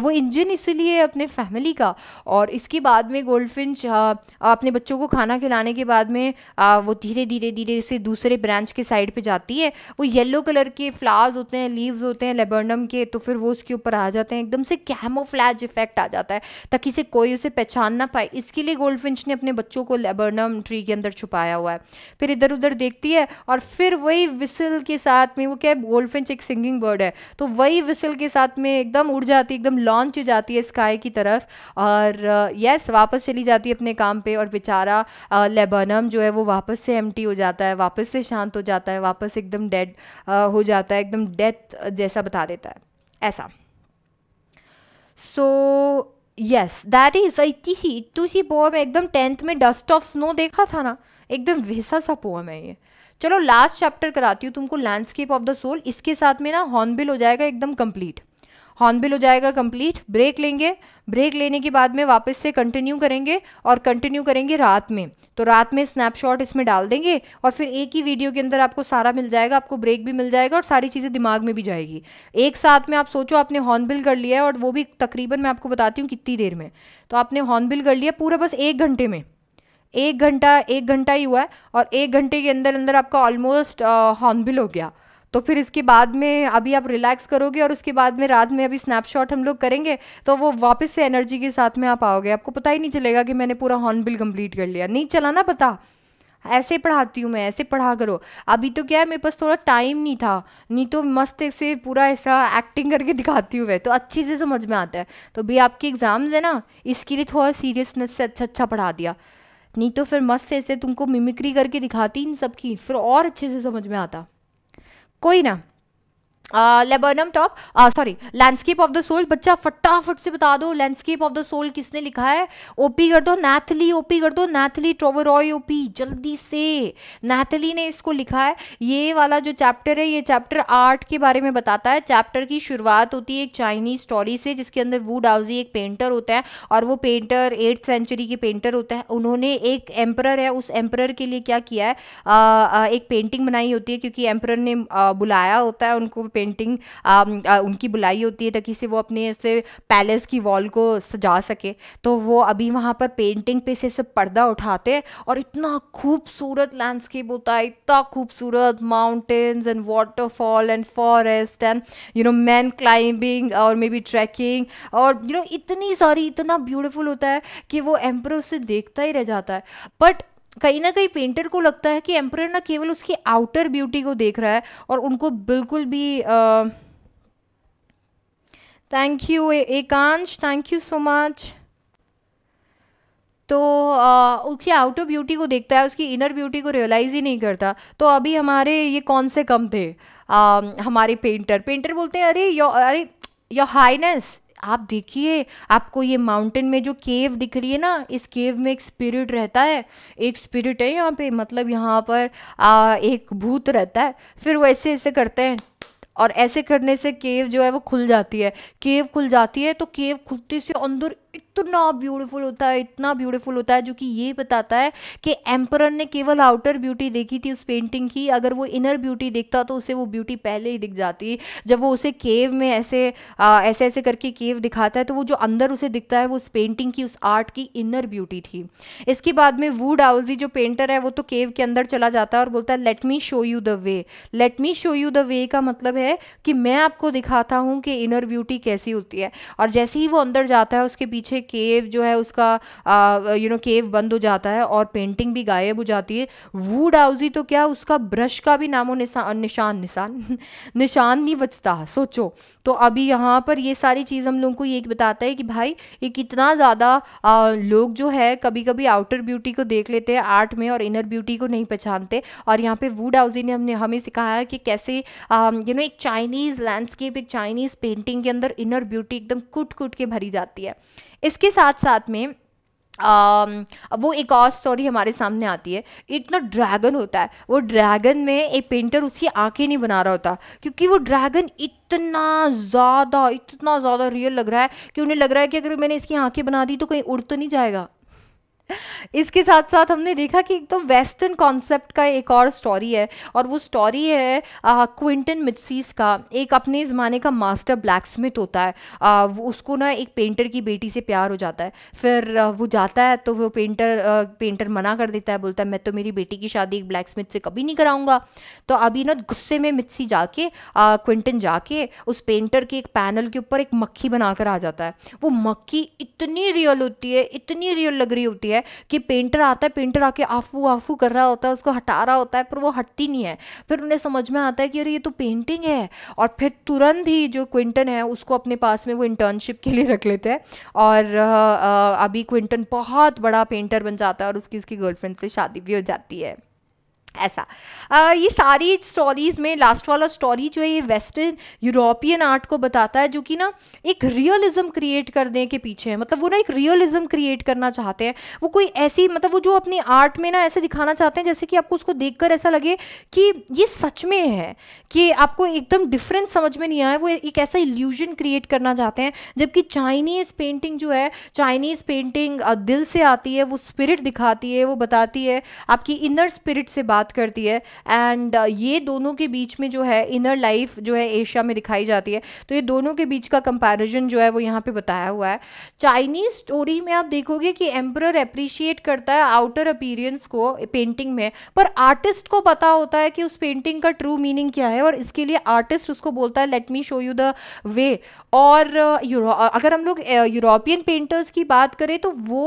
वो इंजन इसीलिए अपने फैमिली का और इसके बाद में गोल्डफिंच अपने बच्चों को खाना खिलाने के बाद में वो धीरे धीरे धीरे से दूसरे ब्रांच के साइड पर जाती है वो येलो कलर के फ्लावर्स होते हैं लीव्स होते हैं लेबर्नम के तो फिर वो उसके ऊपर आ जाते हैं एकदम से कैमोफ्लैज इफेक्ट आ जाता है ताकि से कोई उसे पहचान ना पाए इसके लिए गोल्डफिंच ने अपने बच्चों को लेबर्नम ट्री के अंदर छुपाया हुआ है फिर इधर उधर देखती है और फिर वही विसल के साथ में वो क्या है गोल्डफिंच एक सिंगिंग बर्ड है तो वही विसल के साथ में एकदम उड़ जाती है एकदम लॉन्च हो जाती है स्काई की तरफ और यस वापस चली जाती है अपने काम पे और बेचारा लेबनम जो है वो वापस से एम हो जाता है वापस से शांत हो जाता है वापस एकदम डेड हो जाता है एकदम डेथ जैसा बता देता है ऐसा सो यस दैट इज़ इतनी सी इतनी सी बॉय में एकदम टेंथ में डस्ट ऑफ स्नो देखा था ना एकदम वैसा सा पोम है ये चलो लास्ट चैप्टर कराती हूँ तुमको लैंडस्केप ऑफ द सोल इसके साथ में ना हॉर्नबिल हो जाएगा एकदम कंप्लीट हॉर्नबिल हो जाएगा कंप्लीट ब्रेक लेंगे ब्रेक लेने के बाद में वापस से कंटिन्यू करेंगे और कंटिन्यू करेंगे रात में तो रात में स्नैपशॉट इसमें डाल देंगे और फिर एक ही वीडियो के अंदर आपको सारा मिल जाएगा आपको ब्रेक भी मिल जाएगा और सारी चीज़ें दिमाग में भी जाएगी एक साथ में आप सोचो आपने हॉर्नबिल कर लिया है और वो भी तकरीबन मैं आपको बताती हूँ कितनी देर में तो आपने हॉर्नबिल कर लिया पूरा बस एक घंटे में एक घंटा एक घंटा ही हुआ है और एक घंटे के अंदर अंदर आपका ऑलमोस्ट हॉर्नबिल uh, हो गया तो फिर इसके बाद में अभी आप रिलैक्स करोगे और उसके बाद में रात में अभी स्नैपशॉट हम लोग करेंगे तो वो वापस से एनर्जी के साथ में आप आओगे आपको पता ही नहीं चलेगा कि मैंने पूरा हॉर्नबिल कंप्लीट कर लिया नहीं चलाना पता ऐसे पढ़ाती हूँ मैं ऐसे पढ़ा करो अभी तो क्या है मेरे पास थोड़ा टाइम नहीं था नहीं तो मस्त से पूरा ऐसा एक्टिंग करके दिखाती हूँ मैं तो अच्छे से समझ में आता है तो भी आपके एग्ज़ाम्स है ना इसके लिए थोड़ा सीरियसनेस से अच्छा अच्छा पढ़ा दिया नहीं तो फिर मस्त ऐसे तुमको मिमिक्री करके दिखाती इन सब की फिर और अच्छे से समझ में आता कोई ना laburnum top sorry landscape of the soul बच्चा फटाफट से बता दो लैंडस्केप ऑफ द सोल किसने लिखा है ओपी कर दो नैथली ओपी कर दो नैथली ट्रोवरॉय ओपी जल्दी से नैथली ने इसको लिखा है ये वाला जो चैप्टर है ये चैप्टर आर्ट के बारे में बताता है चैप्टर की शुरुआत होती है एक चाइनीज स्टोरी से जिसके अंदर वू डाउजी एक पेंटर होता है और वो पेंटर एट्थ सेंचुरी के पेंटर होता है उन्होंने एक एम्प्रर है उस एम्प्रर के लिए क्या किया है आ, आ, एक पेंटिंग बनाई होती है क्योंकि एम्प्रर ने आ, बुलाया होता है उनको पेंटिंग um, uh, उनकी बुलाई होती है ताकि से वो अपने ऐसे पैलेस की वॉल को सजा सके तो वो अभी वहाँ पर पेंटिंग पे से सब पर्दा उठाते और इतना खूबसूरत लैंडस्केप होता है इतना खूबसूरत mountains and waterfall and forest and you know man climbing और मे बी ट्रैकिंग और यू you नो know, इतनी सारी इतना ब्यूटिफुल होता है कि वो एम्प्रो से देखता ही रह जाता है बट कहीं ना कहीं पेंटर को लगता है कि एम्प्रर ना केवल उसकी आउटर ब्यूटी को देख रहा है और उनको बिल्कुल भी thank you Ekansh thank you so much तो उसकी आउटर ब्यूटी को देखता है उसकी इनर ब्यूटी को रियलाइज़ ही नहीं करता तो अभी हमारे ये कौन से कम थे आ, हमारे पेंटर पेंटर बोलते हैं अरे यो अरे योर हाईनेस आप देखिए आपको ये माउंटेन में जो केव दिख रही है ना इस केव में एक स्पिरिट रहता है एक स्पिरिट है यहाँ पे मतलब यहाँ पर आ, एक भूत रहता है फिर वो ऐसे ऐसे करते हैं और ऐसे करने से केव जो है वो खुल जाती है केव खुल जाती है तो केव खुलते से अंदर इतना ब्यूटीफुल होता है इतना ब्यूटीफुल होता है जो कि ये बताता है कि एम्पर ने केवल आउटर ब्यूटी देखी थी उस पेंटिंग की अगर वो इनर ब्यूटी देखता तो उसे वो ब्यूटी पहले ही दिख जाती जब वो उसे केव में ऐसे आ, ऐसे ऐसे करके केव दिखाता है तो वो जो अंदर उसे दिखता है वो उस पेंटिंग की उस आर्ट की इनर ब्यूटी थी इसके बाद में वूड आउजी जो पेंटर है वो तो केव के अंदर चला जाता है और बोलता है let me show you the way let me show you the way का मतलब है कि मैं आपको दिखाता हूँ कि इनर ब्यूटी कैसी होती है और जैसे ही वो अंदर जाता है उसके पीछे केव जो है उसका यू नो केव बंद हो जाता है और पेंटिंग भी गायब हो जाती है वू डाउजी तो क्या उसका ब्रश का भी नामो निशान निशान निशान निशान नहीं बचता सोचो तो अभी यहाँ पर ये सारी चीज़ हम लोगों को ये बताता है कि भाई ये कितना ज़्यादा लोग जो है कभी कभी आउटर ब्यूटी को देख लेते हैं आर्ट में और इनर ब्यूटी को नहीं पहचानते और यहाँ पे वूड हाउजी ने हमने हमें सिखाया कि कैसे यू नो एक चाइनीज़ लैंडस्केप एक चाइनीज़ पेंटिंग के अंदर इनर ब्यूटी एकदम कुट कुट के भरी जाती है इसके साथ साथ में आ, वो एक और स्टोरी हमारे सामने आती है एक ना ड्रैगन होता है वो ड्रैगन में एक पेंटर उसकी आंखें नहीं बना रहा होता क्योंकि वो ड्रैगन इतना ज़्यादा इतना ज़्यादा रियल लग रहा है कि उन्हें लग रहा है कि अगर मैंने इसकी आंखें बना दी तो कहीं उड़ तो नहीं जाएगा इसके साथ साथ हमने देखा कि एक तो वेस्टर्न कॉन्सेप्ट का एक और स्टोरी है और वो स्टोरी है क्विंटन मिट्सीस का एक अपने ज़माने का मास्टर ब्लैक स्मिथ होता है आ, वो उसको ना एक पेंटर की बेटी से प्यार हो जाता है फिर आ, वो जाता है तो वो पेंटर आ, पेंटर मना कर देता है बोलता है मैं तो मेरी बेटी की शादी एक ब्लैक स्मिथ से कभी नहीं कराऊंगा तो अभी ना गुस्से में मिट्सी जाके क्विंटन जाके उस पेंटर के एक पैनल के ऊपर एक मक्खी बनाकर आ जाता है वो मक्खी इतनी रियल होती है इतनी रियल लग रही होती है है कि पेंटर आता है पेंटर आके आफू आफू कर रहा होता है उसको हटा रहा होता है पर वो हटती नहीं है फिर उन्हें समझ में आता है कि अरे ये तो पेंटिंग है और फिर तुरंत ही जो क्विंटन है उसको अपने पास में वो इंटर्नशिप के लिए रख लेते हैं और अभी क्विंटन बहुत बड़ा पेंटर बन जाता है और उसकी उसकी गर्लफ्रेंड से शादी भी हो जाती है ऐसा आ, ये सारी स्टोरीज में लास्ट वाला स्टोरी जो है ये वेस्टर्न यूरोपियन आर्ट को बताता है जो कि ना एक रियलिज्म क्रिएट करने के पीछे है मतलब वो ना एक रियलिज्म क्रिएट करना चाहते हैं वो कोई ऐसी मतलब वो जो अपने आर्ट में ना ऐसे दिखाना चाहते हैं जैसे कि आपको उसको देखकर ऐसा लगे कि ये सच में है कि आपको एकदम डिफरेंट समझ में नहीं आया वो एक ऐसा इल्यूजन क्रिएट करना चाहते हैं जबकि चाइनीज़ पेंटिंग जो है चाइनीज़ पेंटिंग दिल से आती है वो स्पिरिट दिखाती है वो बताती है आपकी इनर स्पिरिट से बात बात करती है एंड uh, ये दोनों के बीच में जो है इनर लाइफ जो है एशिया में दिखाई जाती है तो ये दोनों के बीच का कंपैरिजन जो है वो यहाँ पे बताया हुआ है चाइनीज स्टोरी में आप देखोगे कि एम्पर अप्रिशिएट करता है आउटर अपीरियंस को पेंटिंग में पर आर्टिस्ट को पता होता है कि उस पेंटिंग का ट्रू मीनिंग क्या है और इसके लिए आर्टिस्ट उसको बोलता है let me show you the way और uh, uh, अगर हम लोग यूरोपियन पेंटर्स की बात करें तो वो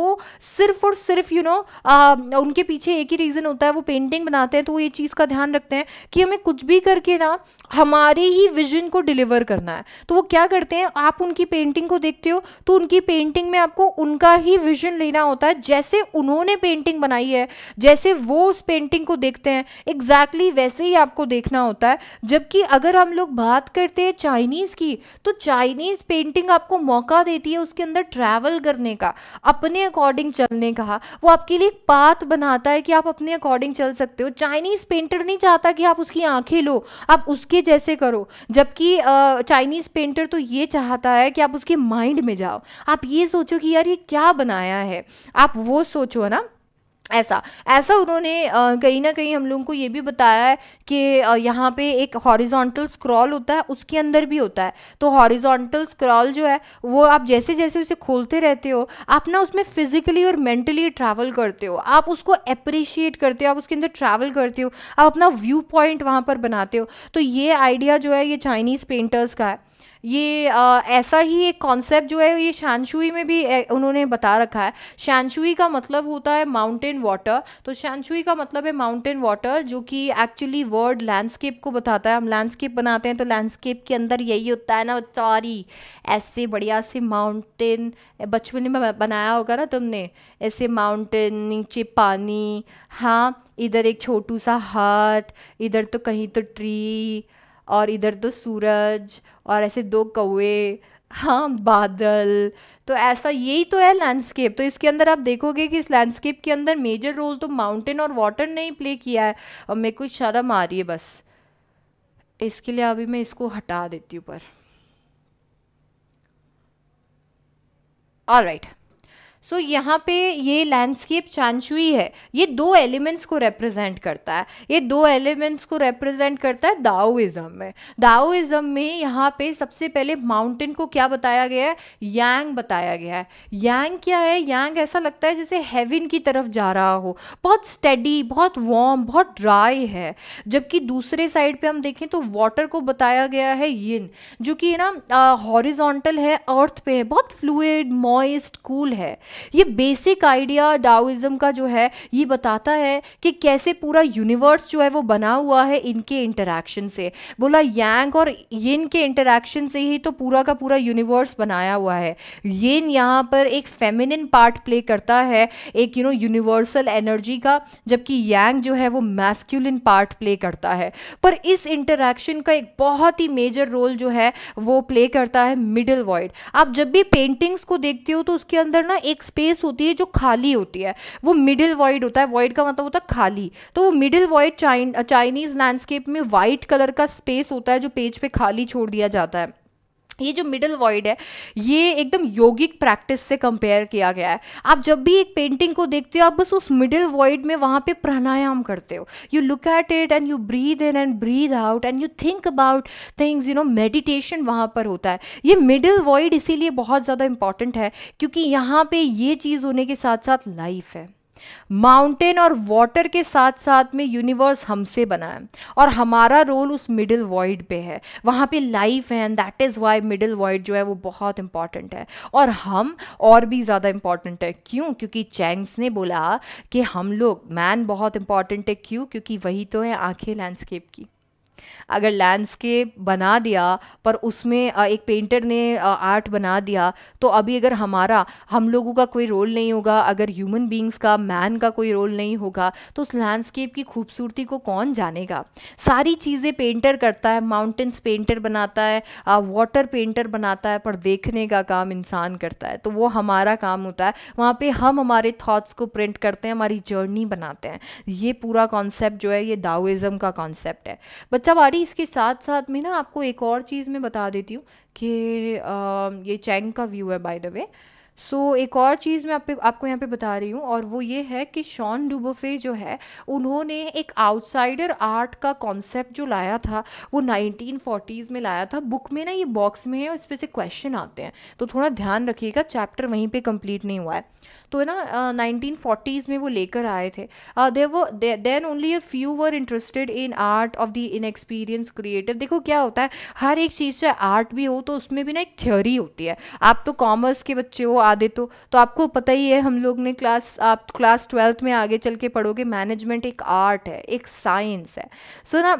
सिर्फ और सिर्फ यू you नो know, उनके पीछे एक ही रीज़न होता है वो पेंटिंग बना बनाते हैं तो वो ये चीज़ का ध्यान रखते हैं कि हमें कुछ भी करके ना हमारे ही विजन को डिलीवर करना है तो वो क्या करते हैं आप उनकी पेंटिंग को देखते हो तो उनकी पेंटिंग में आपको उनका ही विजन लेना होता है जैसे उन्होंने पेंटिंग बनाई है जैसे वो उस पेंटिंग को देखते हैं एग्जैक्टली exactly वैसे ही आपको देखना होता है जबकि अगर हम लोग बात करते हैं चाइनीज़ की तो चाइनीज़ पेंटिंग आपको मौका देती है उसके अंदर ट्रैवल करने का अपने अकॉर्डिंग चलने का वो आपके लिए एक पाथ बनाता है कि आप अपने अकॉर्डिंग चल सकते हो चाइनीज पेंटर नहीं चाहता कि आप उसकी आंखें लो आप उसके जैसे करो जबकि चाइनीज पेंटर तो ये चाहता है कि आप उसके माइंड में जाओ आप ये सोचो कि यार ये क्या बनाया है आप वो सोचो है ना ऐसा ऐसा उन्होंने कहीं ना कहीं हम लोगों को ये भी बताया है कि यहाँ पे एक हॉरिजॉन्टल स्क्रॉल होता है उसके अंदर भी होता है तो हॉरिजॉन्टल स्क्रॉल जो है वो आप जैसे जैसे उसे खोलते रहते हो आप ना उसमें फिजिकली और मेंटली ट्रैवल करते हो आप उसको अप्रिशिएट करते हो आप उसके अंदर ट्रैवल करते हो आप अपना व्यू पॉइंट वहाँ पर बनाते हो तो ये आइडिया जो है ये चाइनीज़ पेंटर्स का है ये आ, ऐसा ही एक कॉन्सेप्ट जो है ये शानशुई में भी उन्होंने बता रखा है शानशुई का मतलब होता है माउंटेन वाटर तो शानशुई का मतलब है माउंटेन वाटर जो कि एक्चुअली वर्ड लैंडस्केप को बताता है हम लैंडस्केप बनाते हैं तो लैंडस्केप के अंदर यही होता है ना चारी ऐसे बढ़िया से माउंटेन बचपन में बनाया होगा ना तुमने ऐसे माउंटेन नीचे पानी हाँ इधर एक छोटू सा हाथ इधर तो कहीं तो ट्री और इधर तो सूरज और ऐसे दो कौए हाँ बादल तो ऐसा यही तो है लैंडस्केप तो इसके अंदर आप देखोगे कि इस लैंडस्केप के अंदर मेजर रोल तो माउंटेन और वाटर ने ही प्ले किया है और मेरे को शर्म आ रही है बस इसके लिए अभी मैं इसको हटा देती हूँ पर all right right. So so, यहाँ पे ये लैंडस्केप चांचुई है ये दो एलिमेंट्स को रिप्रेजेंट करता है ये दो एलिमेंट्स को रिप्रेजेंट करता है दाओइज़म में दाओइज़म में यहाँ पे सबसे पहले माउंटेन को क्या बताया गया है यांग बताया गया है यांग क्या है यांग ऐसा लगता है जैसे हेवन की तरफ जा रहा हो बहुत स्टडी बहुत वार्म बहुत ड्राई है जबकि दूसरे साइड पर हम देखें तो वाटर को बताया गया है यिन जो कि ना हॉरिजोंटल है अर्थ पे है बहुत फ्लूड मॉइस्ट कूल है ये बेसिक आइडिया डाउइजम का जो है ये बताता है कि कैसे पूरा यूनिवर्स जो है वो बना हुआ है इनके इंटरेक्शन से बोला यांग और यिन के इंटरेक्शन से ही तो पूरा का पूरा यूनिवर्स बनाया हुआ है यिन यहाँ पर एक फेमिनिन पार्ट प्ले करता है एक यू नो यूनिवर्सल एनर्जी का जबकि यांग जो है वो मैस्क्यूलिन पार्ट प्ले करता है पर इस इंटरेक्शन का एक बहुत ही मेजर रोल जो है वो प्ले करता है मिडल वॉइड आप जब भी पेंटिंग्स को देखते हो तो उसके अंदर ना एक स्पेस होती है जो खाली होती है वो मिडिल वाइड होता है वाइड का मतलब होता है खाली तो वो मिडिल वाइड चाइनीज़ लैंडस्केप में वाइट कलर का स्पेस होता है जो पेज पे खाली छोड़ दिया जाता है ये जो मिडल वॉइड है ये एकदम योगिक प्रैक्टिस से कंपेयर किया गया है आप जब भी एक पेंटिंग को देखते हो आप बस उस मिडिल वॉइड में वहाँ पे प्राणायाम करते हो you look at it and you breathe in and breathe out and you think about things you know meditation वहाँ पर होता है ये मिडिल वॉइड इसीलिए बहुत ज़्यादा इंपॉर्टेंट है क्योंकि यहाँ पर ये चीज़ होने के साथ साथ लाइफ है माउंटेन और वाटर के साथ साथ में यूनिवर्स हमसे बना है और हमारा रोल उस मिडिल वॉइड पे है वहाँ पे लाइफ है and that is why middle void जो है वो बहुत इंपॉर्टेंट है और हम और भी ज़्यादा इंपॉर्टेंट है क्यों क्योंकि चैंग्स ने बोला कि हम लोग मैन बहुत इंपॉर्टेंट है क्यों क्योंकि वही तो है आंखें लैंडस्केप की अगर लैंडस्केप बना दिया पर उसमें एक पेंटर ने आर्ट बना दिया तो अभी अगर हमारा हम लोगों का कोई रोल नहीं होगा अगर ह्यूमन बींग्स का मैन का कोई रोल नहीं होगा तो उस लैंडस्केप की खूबसूरती को कौन जानेगा सारी चीज़ें पेंटर करता है माउंटेंस पेंटर बनाता है वाटर पेंटर बनाता है पर देखने का काम इंसान करता है तो वो हमारा काम होता है वहाँ पर हम हमारे थाट्स को प्रिंट करते हैं हमारी जर्नी बनाते हैं ये पूरा कॉन्सेप्ट जो है ये दाओइज़म का कॉन्सेप्ट है बच्चा मीठाबाड़ी इसके साथ साथ में ना आपको एक और चीज़ मैं बता देती हूँ कि ये चैंग का व्यू है by the way so so, एक और चीज़ मैं आप पे, आपको यहाँ पे बता रही हूँ और वो ये है कि शॉन डुबोफे जो है उन्होंने एक आउटसाइडर आर्ट का कॉन्सेप्ट जो लाया था वो नाइनटीन फोर्टीज़ में लाया था बुक में ना ये बॉक्स में है और इस पर से क्वेश्चन आते हैं तो थोड़ा ध्यान रखिएगा चैप्टर वहीं पे कंप्लीट नहीं हुआ है तो है ना नाइनटीन uh, में वो लेकर आए थे दे वो then only a few were interested in art of the inexperience creative देखो क्या होता है हर एक चीज़ चाहे आर्ट भी हो तो उसमें भी ना एक थ्योरी होती है आप तो कॉमर्स के बच्चे हो दे तो तो आपको पता ही है हम लोग ने क्लास आप क्लास ट्वेल्थ में आगे चल के पढ़ोगे मैनेजमेंट एक आर्ट है एक साइंस है सो ना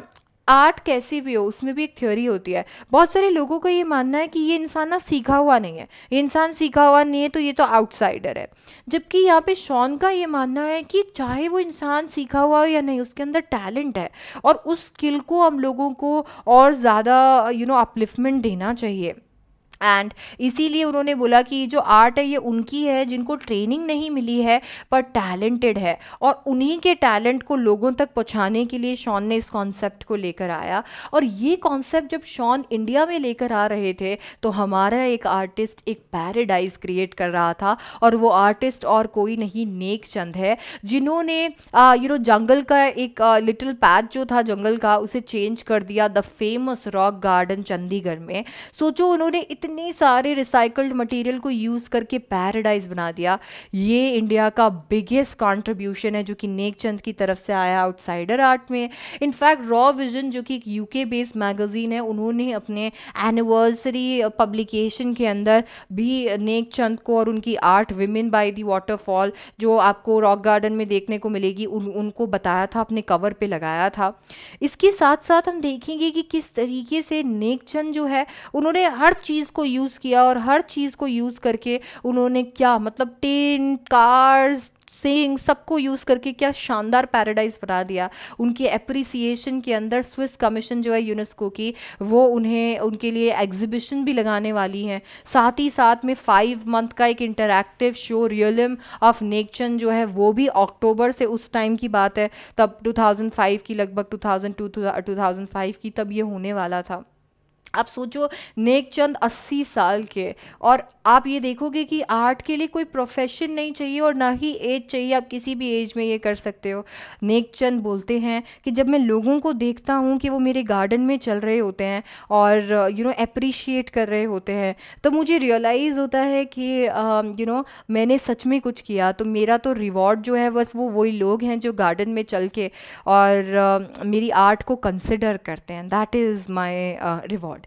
आर्ट कैसी भी हो उसमें भी एक थ्योरी होती है बहुत सारे लोगों का ये मानना है कि ये इंसान ना सीखा हुआ नहीं है ये इंसान सीखा हुआ नहीं है तो ये तो आउटसाइडर है जबकि यहाँ पे शॉन का ये मानना है कि चाहे वो इंसान सीखा हुआ हो या नहीं उसके अंदर टैलेंट है और उस स्किल को हम लोगों को और ज़्यादा यू नो अपलिफ्टमेंट देना चाहिए एंड इसीलिए उन्होंने बोला कि जो आर्ट है ये उनकी है जिनको ट्रेनिंग नहीं मिली है पर टैलेंटेड है और उन्हीं के टैलेंट को लोगों तक पहुंचाने के लिए शॉन ने इस कॉन्सेप्ट को लेकर आया और ये कॉन्सेप्ट जब शॉन इंडिया में लेकर आ रहे थे तो हमारा एक आर्टिस्ट एक पैराडाइज क्रिएट कर रहा था और वो आर्टिस्ट और कोई नहीं नेक चंद है जिन्होंने यू नो जंगल का एक लिटिल पैच जो था जंगल का उसे चेंज कर दिया the famous rock garden Chandigarh में सोचो उन्होंने इतने सारे रिसाइकल्ड मटेरियल को यूज़ करके पैराडाइज बना दिया ये इंडिया का बिगेस्ट कंट्रीब्यूशन है जो कि नेक चंद की तरफ से आया आउटसाइडर आर्ट में इनफैक्ट रॉ विजन जो कि एक यूके बेस्ड मैगजीन है उन्होंने अपने एनिवर्सरी पब्लिकेशन के अंदर भी नेक चंद को और उनकी art women by the waterfall जो आपको रॉक गार्डन में देखने को मिलेगी उन उनको बताया था अपने कवर पे लगाया था इसके साथ साथ हम देखेंगे कि किस तरीके से नेक चंद जो है उन्होंने हर चीज़ को यूज़ किया और हर चीज़ को यूज़ करके उन्होंने क्या मतलब टेन कार्स सिंग सबको यूज़ करके क्या शानदार पैराडाइज बना दिया उनकी अप्रिसिएशन के अंदर स्विस कमीशन जो है यूनेस्को की वो उन्हें उनके लिए एग्जिबिशन भी लगाने वाली हैं साथ ही साथ में फाइव मंथ का एक इंटरैक्टिव शो रियलम ऑफ नेक्चन जो है वो भी अक्टूबर से उस टाइम की बात है तब 2005 की लगभग 2002 2005 की तब ये होने वाला था आप सोचो नेक चंद अस्सी साल के और आप ये देखोगे कि आर्ट के लिए कोई प्रोफेशन नहीं चाहिए और ना ही एज चाहिए आप किसी भी एज में ये कर सकते हो नेक चंद बोलते हैं कि जब मैं लोगों को देखता हूँ कि वो मेरे गार्डन में चल रहे होते हैं और यू नो अप्रिशिएट कर रहे होते हैं तो मुझे रियलाइज़ होता है कि यू um, नो मैंने सच में कुछ किया तो मेरा तो रिवॉर्ड जो है बस वो वही लोग हैं जो गार्डन में चल के और um, मेरी आर्ट को कंसिडर करते हैं दैट इज़ माई रिवॉर्ड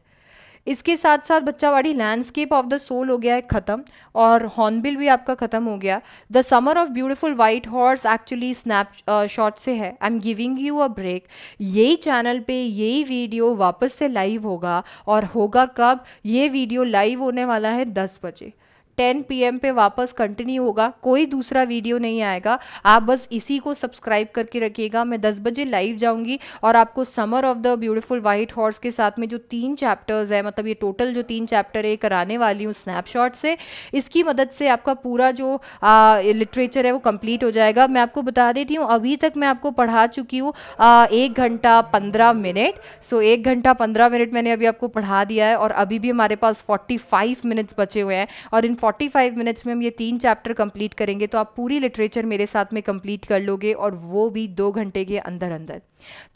इसके साथ साथ बच्चा वाड़ी लैंडस्केप ऑफ द सोल हो गया है ख़त्म और हॉर्नबिल भी आपका ख़त्म हो गया the summer of beautiful white horse actually snapshot से है I am giving you a break यही चैनल पे यही वीडियो वापस से लाइव होगा और होगा कब ये वीडियो लाइव होने वाला है दस बजे टेन पी एम पे वापस कंटिन्यू होगा कोई दूसरा वीडियो नहीं आएगा आप बस इसी को सब्सक्राइब करके रखिएगा मैं दस बजे लाइव जाऊंगी और आपको summer of the beautiful white horse के साथ में जो तीन चैप्टर्स है मतलब ये टोटल जो तीन चैप्टर है कराने वाली हूँ स्नैपशॉट से इसकी मदद से आपका पूरा जो लिटरेचर है वो कंप्लीट हो जाएगा मैं आपको बता देती हूँ अभी तक मैं आपको पढ़ा चुकी हूँ एक घंटा पंद्रह मिनट सो एक घंटा पंद्रह मिनट मैंने अभी आपको पढ़ा दिया है और अभी भी हमारे पास फोर्टी फाइव मिनट्स बचे हुए हैं और इन फोर्टी फाइव मिनट्स में हम ये तीन चैप्टर कंप्लीट करेंगे तो आप पूरी लिटरेचर मेरे साथ में कंप्लीट कर लोगे और वो भी दो घंटे के अंदर अंदर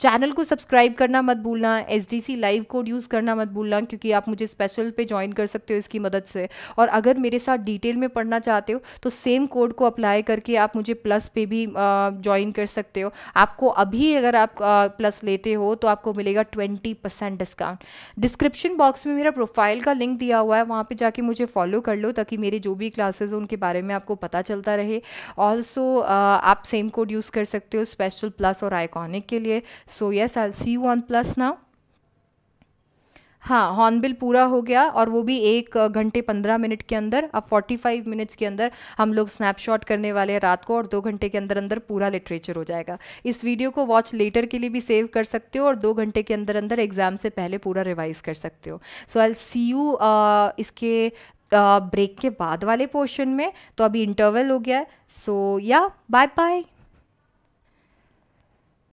चैनल को सब्सक्राइब करना मत भूलना एस लाइव कोड यूज़ करना मत भूलना क्योंकि आप मुझे स्पेशल पे ज्वाइन कर सकते हो इसकी मदद से और अगर मेरे साथ डिटेल में पढ़ना चाहते हो तो सेम कोड को अप्लाई करके आप मुझे प्लस पे भी ज्वाइन कर सकते हो आपको अभी अगर आप आ, प्लस लेते हो तो आपको मिलेगा twenty percent discount description box में मेरा प्रोफाइल का लिंक दिया हुआ है वहाँ पर जाके मुझे फॉलो कर लो ताकि मेरे जो भी क्लासेज हो उनके बारे में आपको पता चलता रहे ऑल्सो आप सेम कोड यूज़ कर सकते हो स्पेशल प्लस और आइकॉनिक के लिए चाहिए so yes I see you plus now हाँ हॉर्नबिल पूरा हो गया और वो भी एक घंटे पंद्रह मिनट के अंदर अब फोर्टी फाइव मिनट्स के अंदर हम लोग स्नैपशॉट करने वाले हैं रात को और दो घंटे के अंदर अंदर पूरा लिटरेचर हो जाएगा इस वीडियो को वॉच लेटर के लिए भी सेव कर सकते हो और दो घंटे के अंदर अंदर एग्जाम से पहले पूरा रिवाइज कर सकते हो सो आई सी यू इसके ब्रेक uh, के बाद वाले पोर्शन में तो अभी इंटरवल हो गया है सो या बाय बाय